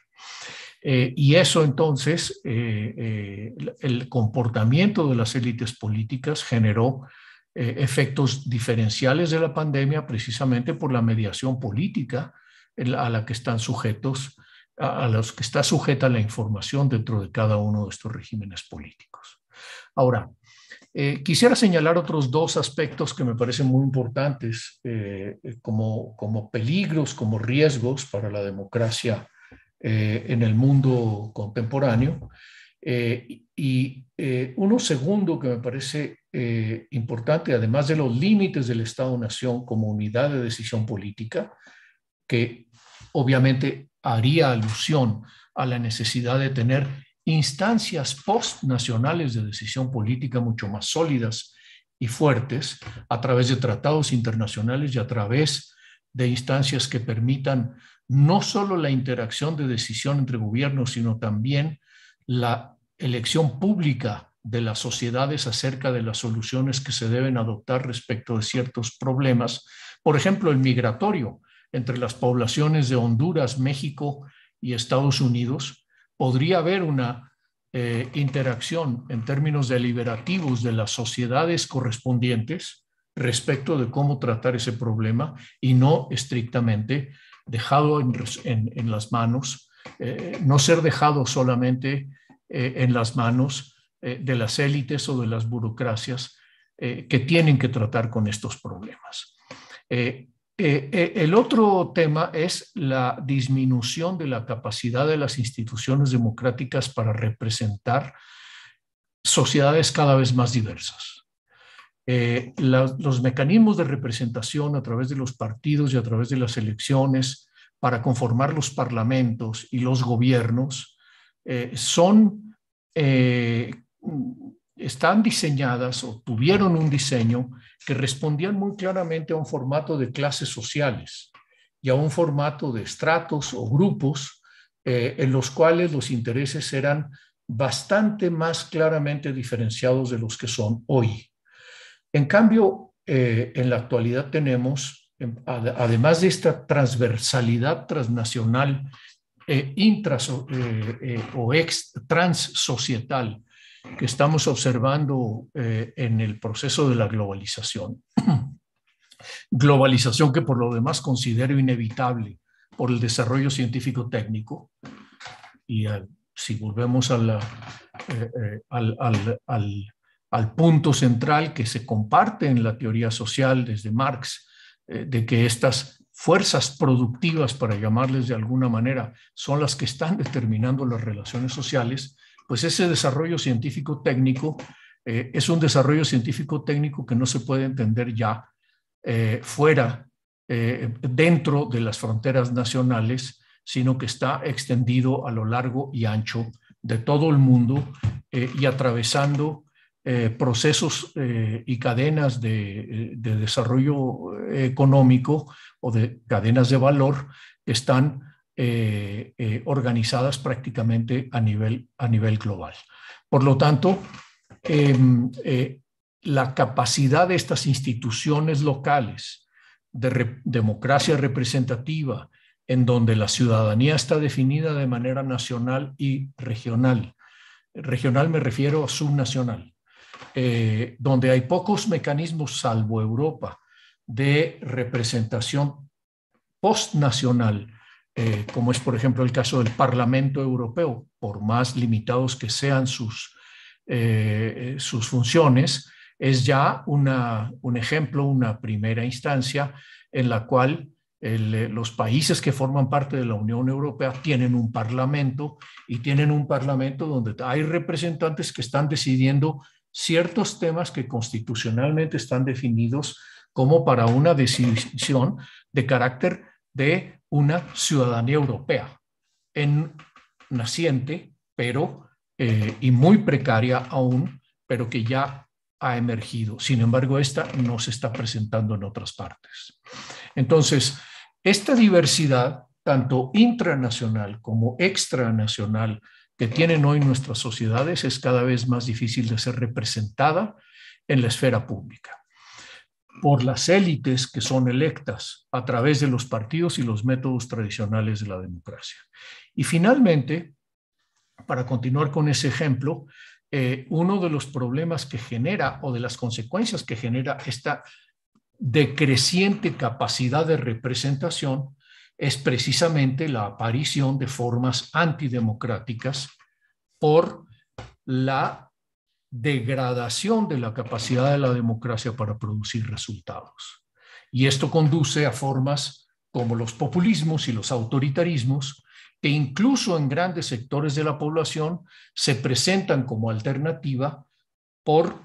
Eh, y eso entonces, eh, el comportamiento de las élites políticas generó efectos diferenciales de la pandemia precisamente por la mediación política a la que están sujetos a los que está sujeta la información dentro de cada uno de estos regímenes políticos. Ahora, eh, quisiera señalar otros dos aspectos que me parecen muy importantes eh, eh, como, como peligros, como riesgos para la democracia en el mundo contemporáneo. y uno segundo que me parece importante, además de los límites del Estado-Nación como unidad de decisión política, que obviamente haría alusión a la necesidad de tener instancias postnacionales de decisión política mucho más sólidas y fuertes a través de tratados internacionales y a través de instancias que permitan no solo la interacción de decisión entre gobiernos, sino también la elección pública de las sociedades acerca de las soluciones que se deben adoptar respecto de ciertos problemas, por ejemplo, el migratorio entre las poblaciones de Honduras, México y Estados Unidos, podría haber una eh, interacción en términos deliberativos de las sociedades correspondientes respecto de cómo tratar ese problema y no estrictamente dejado en, las manos, eh, no ser dejado solamente eh, en las manos de las élites o de las burocracias que tienen que tratar con estos problemas. Eh, eh, el otro tema es la disminución de la capacidad de las instituciones democráticas para representar sociedades cada vez más diversas. Eh, los mecanismos de representación a través de los partidos y a través de las elecciones para conformar los parlamentos y los gobiernos son, están diseñadas o tuvieron un diseño que respondían muy claramente a un formato de clases sociales y a un formato de estratos o grupos eh, en los cuales los intereses eran bastante más claramente diferenciados de los que son hoy. En cambio, eh, en la actualidad tenemos, em, además de esta transversalidad transnacional, eh, eh o ex transsocietal que estamos observando eh, en el proceso de la globalización. globalización que por lo demás considero inevitable por el desarrollo científico-técnico. Y si volvemos eh, eh, al, punto central que se comparte en la teoría social desde Marx, de que estas fuerzas productivas, para llamarles de alguna manera, son las que están determinando las relaciones sociales, pues ese desarrollo científico técnico eh, es un desarrollo científico técnico que no se puede entender ya eh, fuera, eh, dentro de las fronteras nacionales, sino que está extendido a lo largo y ancho de todo el mundo y atravesando procesos y cadenas de, de desarrollo económico o de cadenas de valor que están eh, eh, organizadas prácticamente a nivel, a nivel global. Por lo tanto, em, eh, la capacidad de estas instituciones locales de democracia representativa, en donde la ciudadanía está definida de manera nacional y regional. Regional me refiero a subnacional, donde hay pocos mecanismos, salvo Europa, de representación postnacional eh, como es por ejemplo el caso del Parlamento Europeo, por más limitados que sean sus, eh, eh, sus funciones, es ya un ejemplo, una primera instancia en la cual los países que forman parte de la Unión Europea tienen un parlamento y tienen un parlamento donde hay representantes que están decidiendo ciertos temas que constitucionalmente están definidos como para una decisión de carácter de una ciudadanía europea en naciente, pero eh, y muy precaria aún, pero que ya ha emergido. Sin embargo, esta no se está presentando en otras partes. Entonces, esta diversidad, tanto intranacional como extranacional, que tienen hoy nuestras sociedades, es cada vez más difícil de ser representada en la esfera pública por las élites que son electas a través de los partidos y los métodos tradicionales de la democracia. Y finalmente, para continuar con ese ejemplo, eh, uno de los problemas que genera o de las consecuencias que genera esta decreciente capacidad de representación es precisamente la aparición de formas antidemocráticas por la degradación de la capacidad de la democracia para producir resultados. Y esto conduce a formas como los populismos y los autoritarismos, que incluso en grandes sectores de la población se presentan como alternativa por,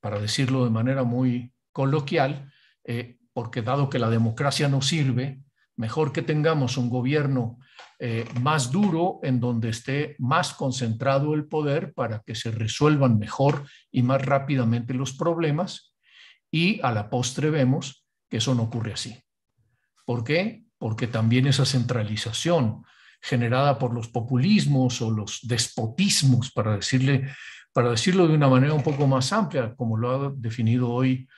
para decirlo de manera muy coloquial, eh, porque dado que la democracia no sirve, Mejor que tengamos un gobierno eh, más duro en donde esté más concentrado el poder para que se resuelvan mejor y más rápidamente los problemas. Y a la postre vemos que eso no ocurre así. ¿Por qué? Porque también esa centralización generada por los populismos o los despotismos, para, decirle, para decirlo de una manera un poco más amplia, como lo ha definido hoy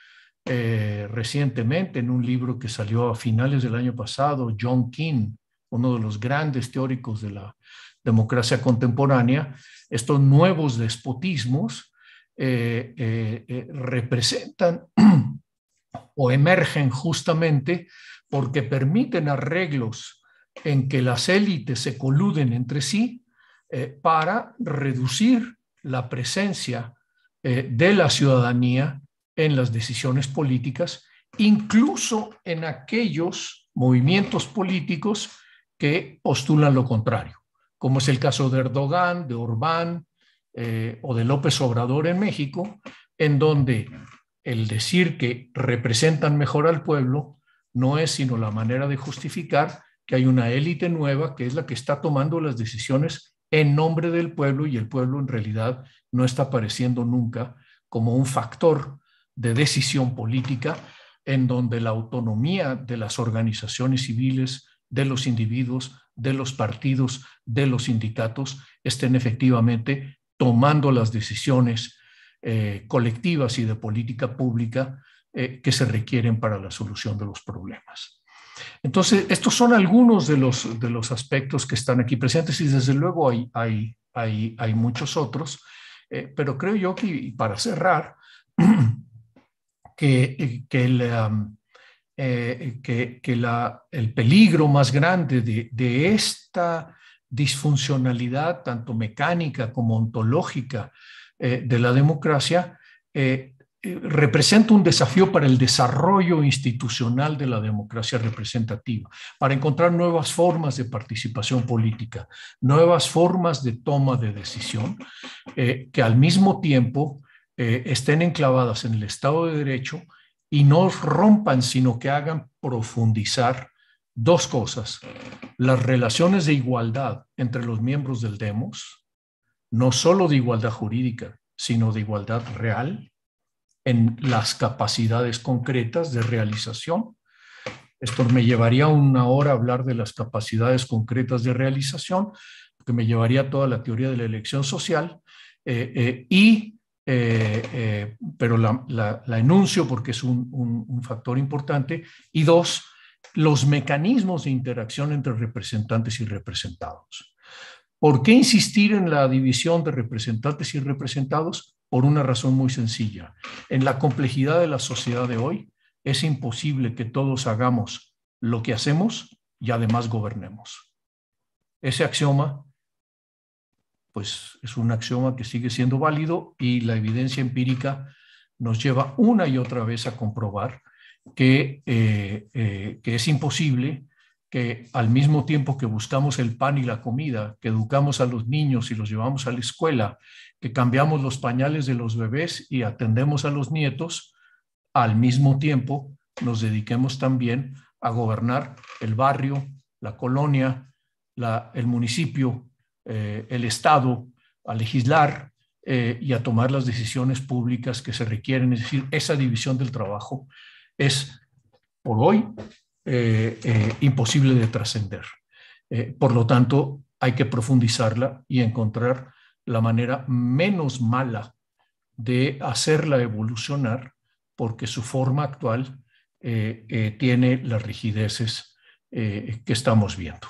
eh, recientemente en un libro que salió a finales del año pasado, John King, uno de los grandes teóricos de la democracia contemporánea, estos nuevos despotismos eh, eh, representan o emergen justamente porque permiten arreglos en que las élites se coluden entre sí para reducir la presencia de la ciudadanía en las decisiones políticas, incluso en aquellos movimientos políticos que postulan lo contrario, como es el caso de Erdogan, de Orbán eh, o de López Obrador en México, en donde el decir que representan mejor al pueblo no es sino la manera de justificar que hay una élite nueva que es la que está tomando las decisiones en nombre del pueblo y el pueblo en realidad no está apareciendo nunca como un factor de decisión política, en donde la autonomía de las organizaciones civiles, de los individuos, de los partidos, de los sindicatos, estén efectivamente tomando las decisiones eh, colectivas y de política pública eh, que se requieren para la solución de los problemas. Entonces, estos son algunos de los, de los aspectos que están aquí presentes y desde luego hay, hay, hay, hay muchos otros, eh, pero creo yo que para cerrar, que, eh, que, el, eh, que, la, el peligro más grande de, esta disfuncionalidad, tanto mecánica como ontológica, eh, de la democracia, representa un desafío para el desarrollo institucional de la democracia representativa, para encontrar nuevas formas de participación política, nuevas formas de toma de decisión, que al mismo tiempo eh, estén enclavadas en el Estado de Derecho y no rompan, sino que hagan profundizar dos cosas. Las relaciones de igualdad entre los miembros del DEMOS, no solo de igualdad jurídica, sino de igualdad real en las capacidades concretas de realización. Esto me llevaría una hora a hablar de las capacidades concretas de realización, que me llevaría toda la teoría de la elección social, eh, eh, y eh, eh, pero la, enuncio porque es un, un, factor importante. Y dos, los mecanismos de interacción entre representantes y representados. ¿Por qué insistir en la división de representantes y representados? Por una razón muy sencilla. En la complejidad de la sociedad de hoy, es imposible que todos hagamos lo que hacemos y además gobernemos. Ese axioma pues, es un axioma que sigue siendo válido y la evidencia empírica nos lleva una y otra vez a comprobar que, eh, eh, que es imposible que al mismo tiempo que buscamos el pan y la comida, que educamos a los niños y los llevamos a la escuela, que cambiamos los pañales de los bebés y atendemos a los nietos, al mismo tiempo nos dediquemos también a gobernar el barrio, la colonia, el municipio, eh, el Estado a legislar eh, y a tomar las decisiones públicas que se requieren. Es decir, esa división del trabajo es, por hoy, eh, imposible de trascender. por lo tanto, hay que profundizarla y encontrar la manera menos mala de hacerla evolucionar, porque su forma actual tiene las rigideces que estamos viendo.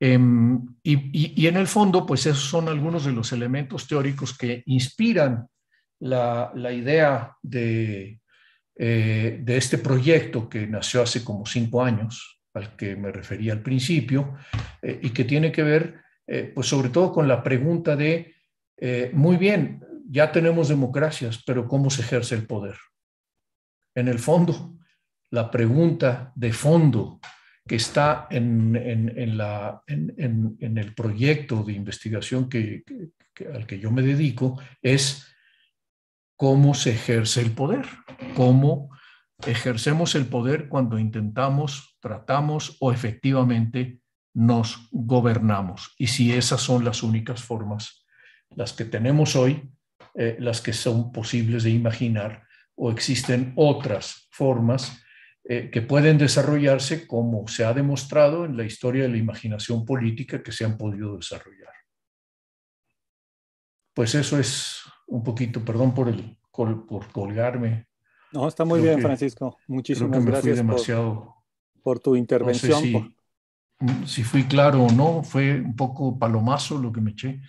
Em, y, en el fondo, pues esos son algunos de los elementos teóricos que inspiran la, idea eh, de, este proyecto que nació hace como cinco años, al que me refería al principio, eh, y que tiene que ver, eh, pues sobre todo con la pregunta de, muy bien, ya tenemos democracias, pero ¿cómo se ejerce el poder? En el fondo, la pregunta de fondo que está en, el proyecto de investigación que, al que yo me dedico es cómo se ejerce el poder, cómo ejercemos el poder cuando intentamos, tratamos o efectivamente nos gobernamos. Y si esas son las únicas formas, las que tenemos hoy, eh, las que son posibles de imaginar, o existen otras formas eh, que pueden desarrollarse como se ha demostrado en la historia de la imaginación política que se han podido desarrollar. Pues eso es un poquito, perdón por, el, por colgarme. No, está muy bien, Francisco. Muchísimas gracias demasiado, por, tu intervención. No sé si, si fui claro o no, fue un poco palomazo lo que me eché,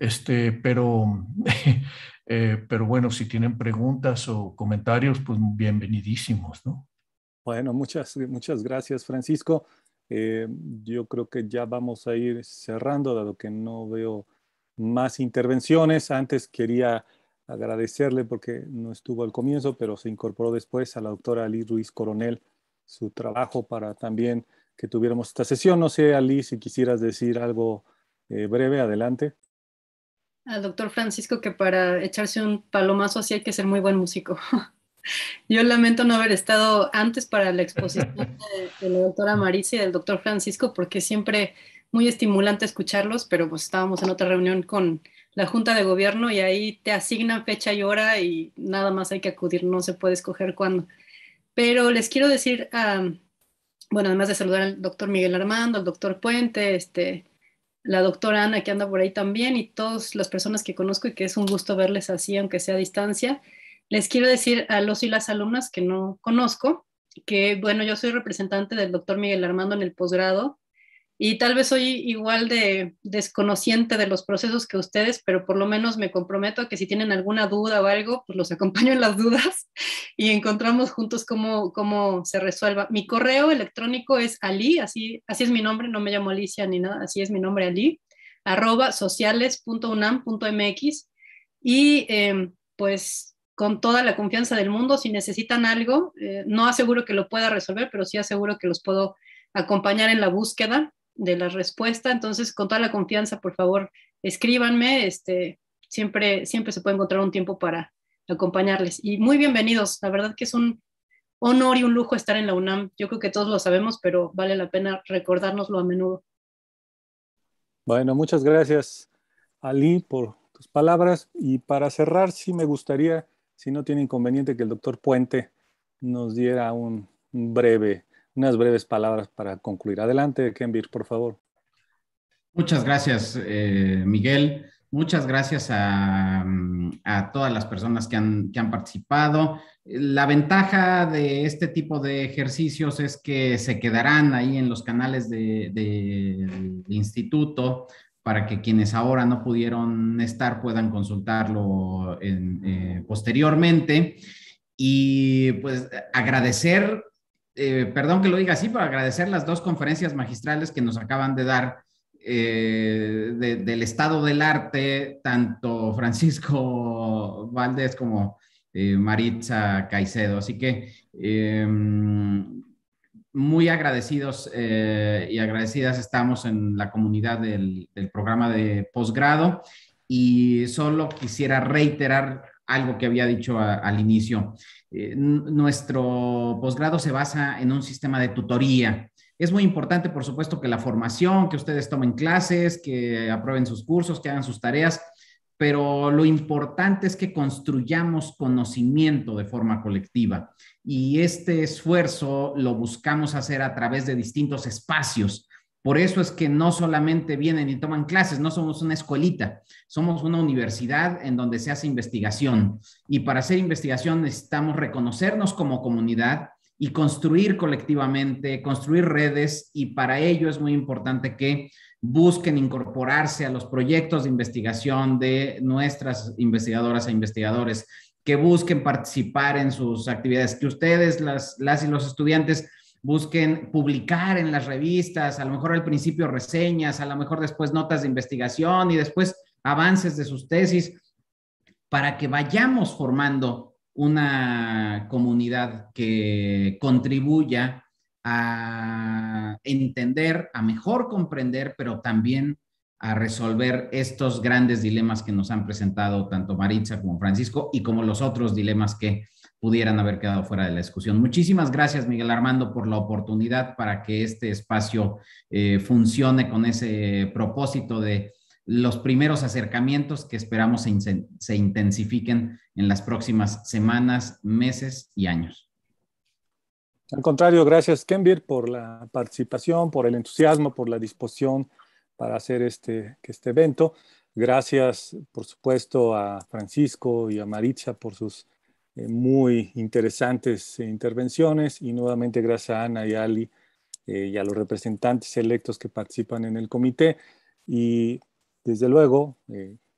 este, pero, eh, pero bueno, si tienen preguntas o comentarios, pues bienvenidísimos, ¿no? Bueno, muchas, muchas gracias, Francisco. Eh, yo creo que ya vamos a ir cerrando, dado que no veo más intervenciones. Antes quería agradecerle porque no estuvo al comienzo, pero se incorporó después a la doctora Ali Ruiz Coronel su trabajo para también que tuviéramos esta sesión. No sé, Ali, si quisieras decir algo eh, breve, adelante. Al ah, doctor Francisco, que para echarse un palomazo así hay que ser muy buen músico. Yo lamento no haber estado antes para la exposición de, la doctora Marisa y del doctor Francisco, porque siempre muy estimulante escucharlos, pero pues estábamos en otra reunión con la Junta de Gobierno y ahí te asignan fecha y hora y nada más hay que acudir, no se puede escoger cuándo. Pero les quiero decir, bueno, además de saludar al doctor Miguel Armando, al doctor Puente, este, la doctora Ana que anda por ahí también y todas las personas que conozco y que es un gusto verles así, aunque sea a distancia. Les quiero decir a los y las alumnas que no conozco que, bueno, yo soy representante del doctor Miguel Armando en el posgrado y tal vez soy igual de desconociente de los procesos que ustedes, pero por lo menos me comprometo a que si tienen alguna duda o algo, pues los acompaño en las dudas y encontramos juntos cómo, cómo se resuelva. Mi correo electrónico es Ali, así, así es mi nombre, no me llamo Alicia ni nada, así es mi nombre Ali, arroba sociales.unam.mx y em, pues con toda la confianza del mundo. Si necesitan algo, eh, no aseguro que lo pueda resolver, pero sí aseguro que los puedo acompañar en la búsqueda de la respuesta. Entonces, con toda la confianza, por favor, escríbanme. Este, siempre, siempre se puede encontrar un tiempo para acompañarles. Y muy bienvenidos. La verdad que es un honor y un lujo estar en la UNAM. Yo creo que todos lo sabemos, pero vale la pena recordárnoslo a menudo. Bueno, muchas gracias, Ali, por tus palabras. Y para cerrar, sí me gustaría si no tiene inconveniente que el doctor Puente nos diera un breve, unas breves palabras para concluir. Adelante, Kenvir, por favor. Muchas gracias, eh, Miguel. Muchas gracias a, mm, todas las personas que han, participado. La ventaja de este tipo de ejercicios es que se quedarán ahí en los canales del instituto para que quienes ahora no pudieron estar puedan consultarlo eh, posteriormente. Y pues agradecer, eh, perdón que lo diga así, pero agradecer las dos conferencias magistrales que nos acaban de dar eh, del estado del arte, tanto Francisco Valdés como Maritza Caicedo. Así que em, muy agradecidos eh, y agradecidas estamos en la comunidad del, programa de posgrado y solo quisiera reiterar algo que había dicho al inicio. Eh, nuestro posgrado se basa en un sistema de tutoría. Es muy importante, por supuesto, que la formación, que ustedes tomen clases, que aprueben sus cursos, que hagan sus tareas, pero lo importante es que construyamos conocimiento de forma colectiva y este esfuerzo lo buscamos hacer a través de distintos espacios. Por eso es que no solamente vienen y toman clases, no somos una escuelita, somos una universidad en donde se hace investigación. Y para hacer investigación necesitamos reconocernos como comunidad y construir colectivamente, construir redes. Y para ello es muy importante que busquen incorporarse a los proyectos de investigación de nuestras investigadoras e investigadores, que busquen participar en sus actividades, que ustedes, las, y los estudiantes, busquen publicar en las revistas, a lo mejor al principio reseñas, a lo mejor después notas de investigación y después avances de sus tesis, para que vayamos formando una comunidad que contribuya a entender, a mejor comprender, pero también a resolver estos grandes dilemas que nos han presentado tanto Maritza como Francisco y como los otros dilemas que pudieran haber quedado fuera de la discusión. Muchísimas gracias, Miguel Armando, por la oportunidad para que este espacio eh, funcione con ese propósito de los primeros acercamientos que esperamos se intensifiquen en las próximas semanas, meses y años. Al contrario, gracias Kenvir por la participación, por el entusiasmo, por la disposición para hacer este, este evento. Gracias, por supuesto, a Francisco y a Maritza por sus eh, muy interesantes eh, intervenciones y nuevamente gracias a Ana y Ali eh, y a los representantes electos que participan en el comité. Y desde luego,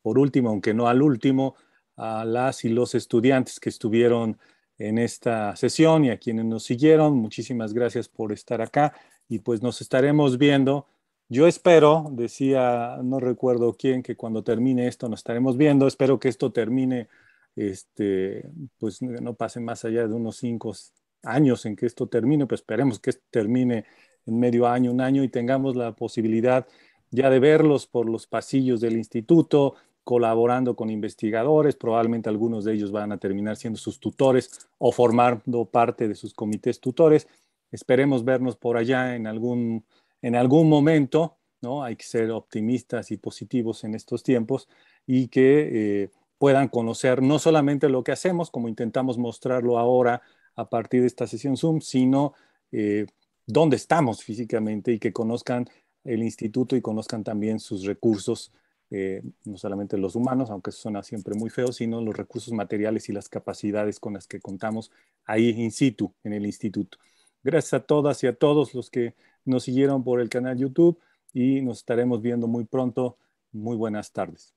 por último, aunque no al último, a las y los estudiantes que estuvieron en esta sesión y a quienes nos siguieron. Muchísimas gracias por estar acá y pues nos estaremos viendo. Yo espero, decía, no recuerdo quién, que cuando termine esto nos estaremos viendo. Espero que esto termine, este, pues no pase más allá de unos cinco años en que esto termine, pues esperemos que esto termine en medio año, un año y tengamos la posibilidad ya de verlos por los pasillos del instituto, colaborando con investigadores, probablemente algunos de ellos van a terminar siendo sus tutores o formando parte de sus comités tutores. Esperemos vernos por allá en algún, en algún momento, ¿no? Hay que ser optimistas y positivos en estos tiempos y que eh, puedan conocer no solamente lo que hacemos, como intentamos mostrarlo ahora a partir de esta sesión Zoom, sino eh, dónde estamos físicamente y que conozcan el instituto y conozcan también sus recursos eh, no solamente los humanos, aunque eso suena siempre muy feo, sino los recursos materiales y las capacidades con las que contamos ahí in situ, en el instituto. Gracias a todas y a todos los que nos siguieron por el canal YouTube y nos estaremos viendo muy pronto. Muy buenas tardes.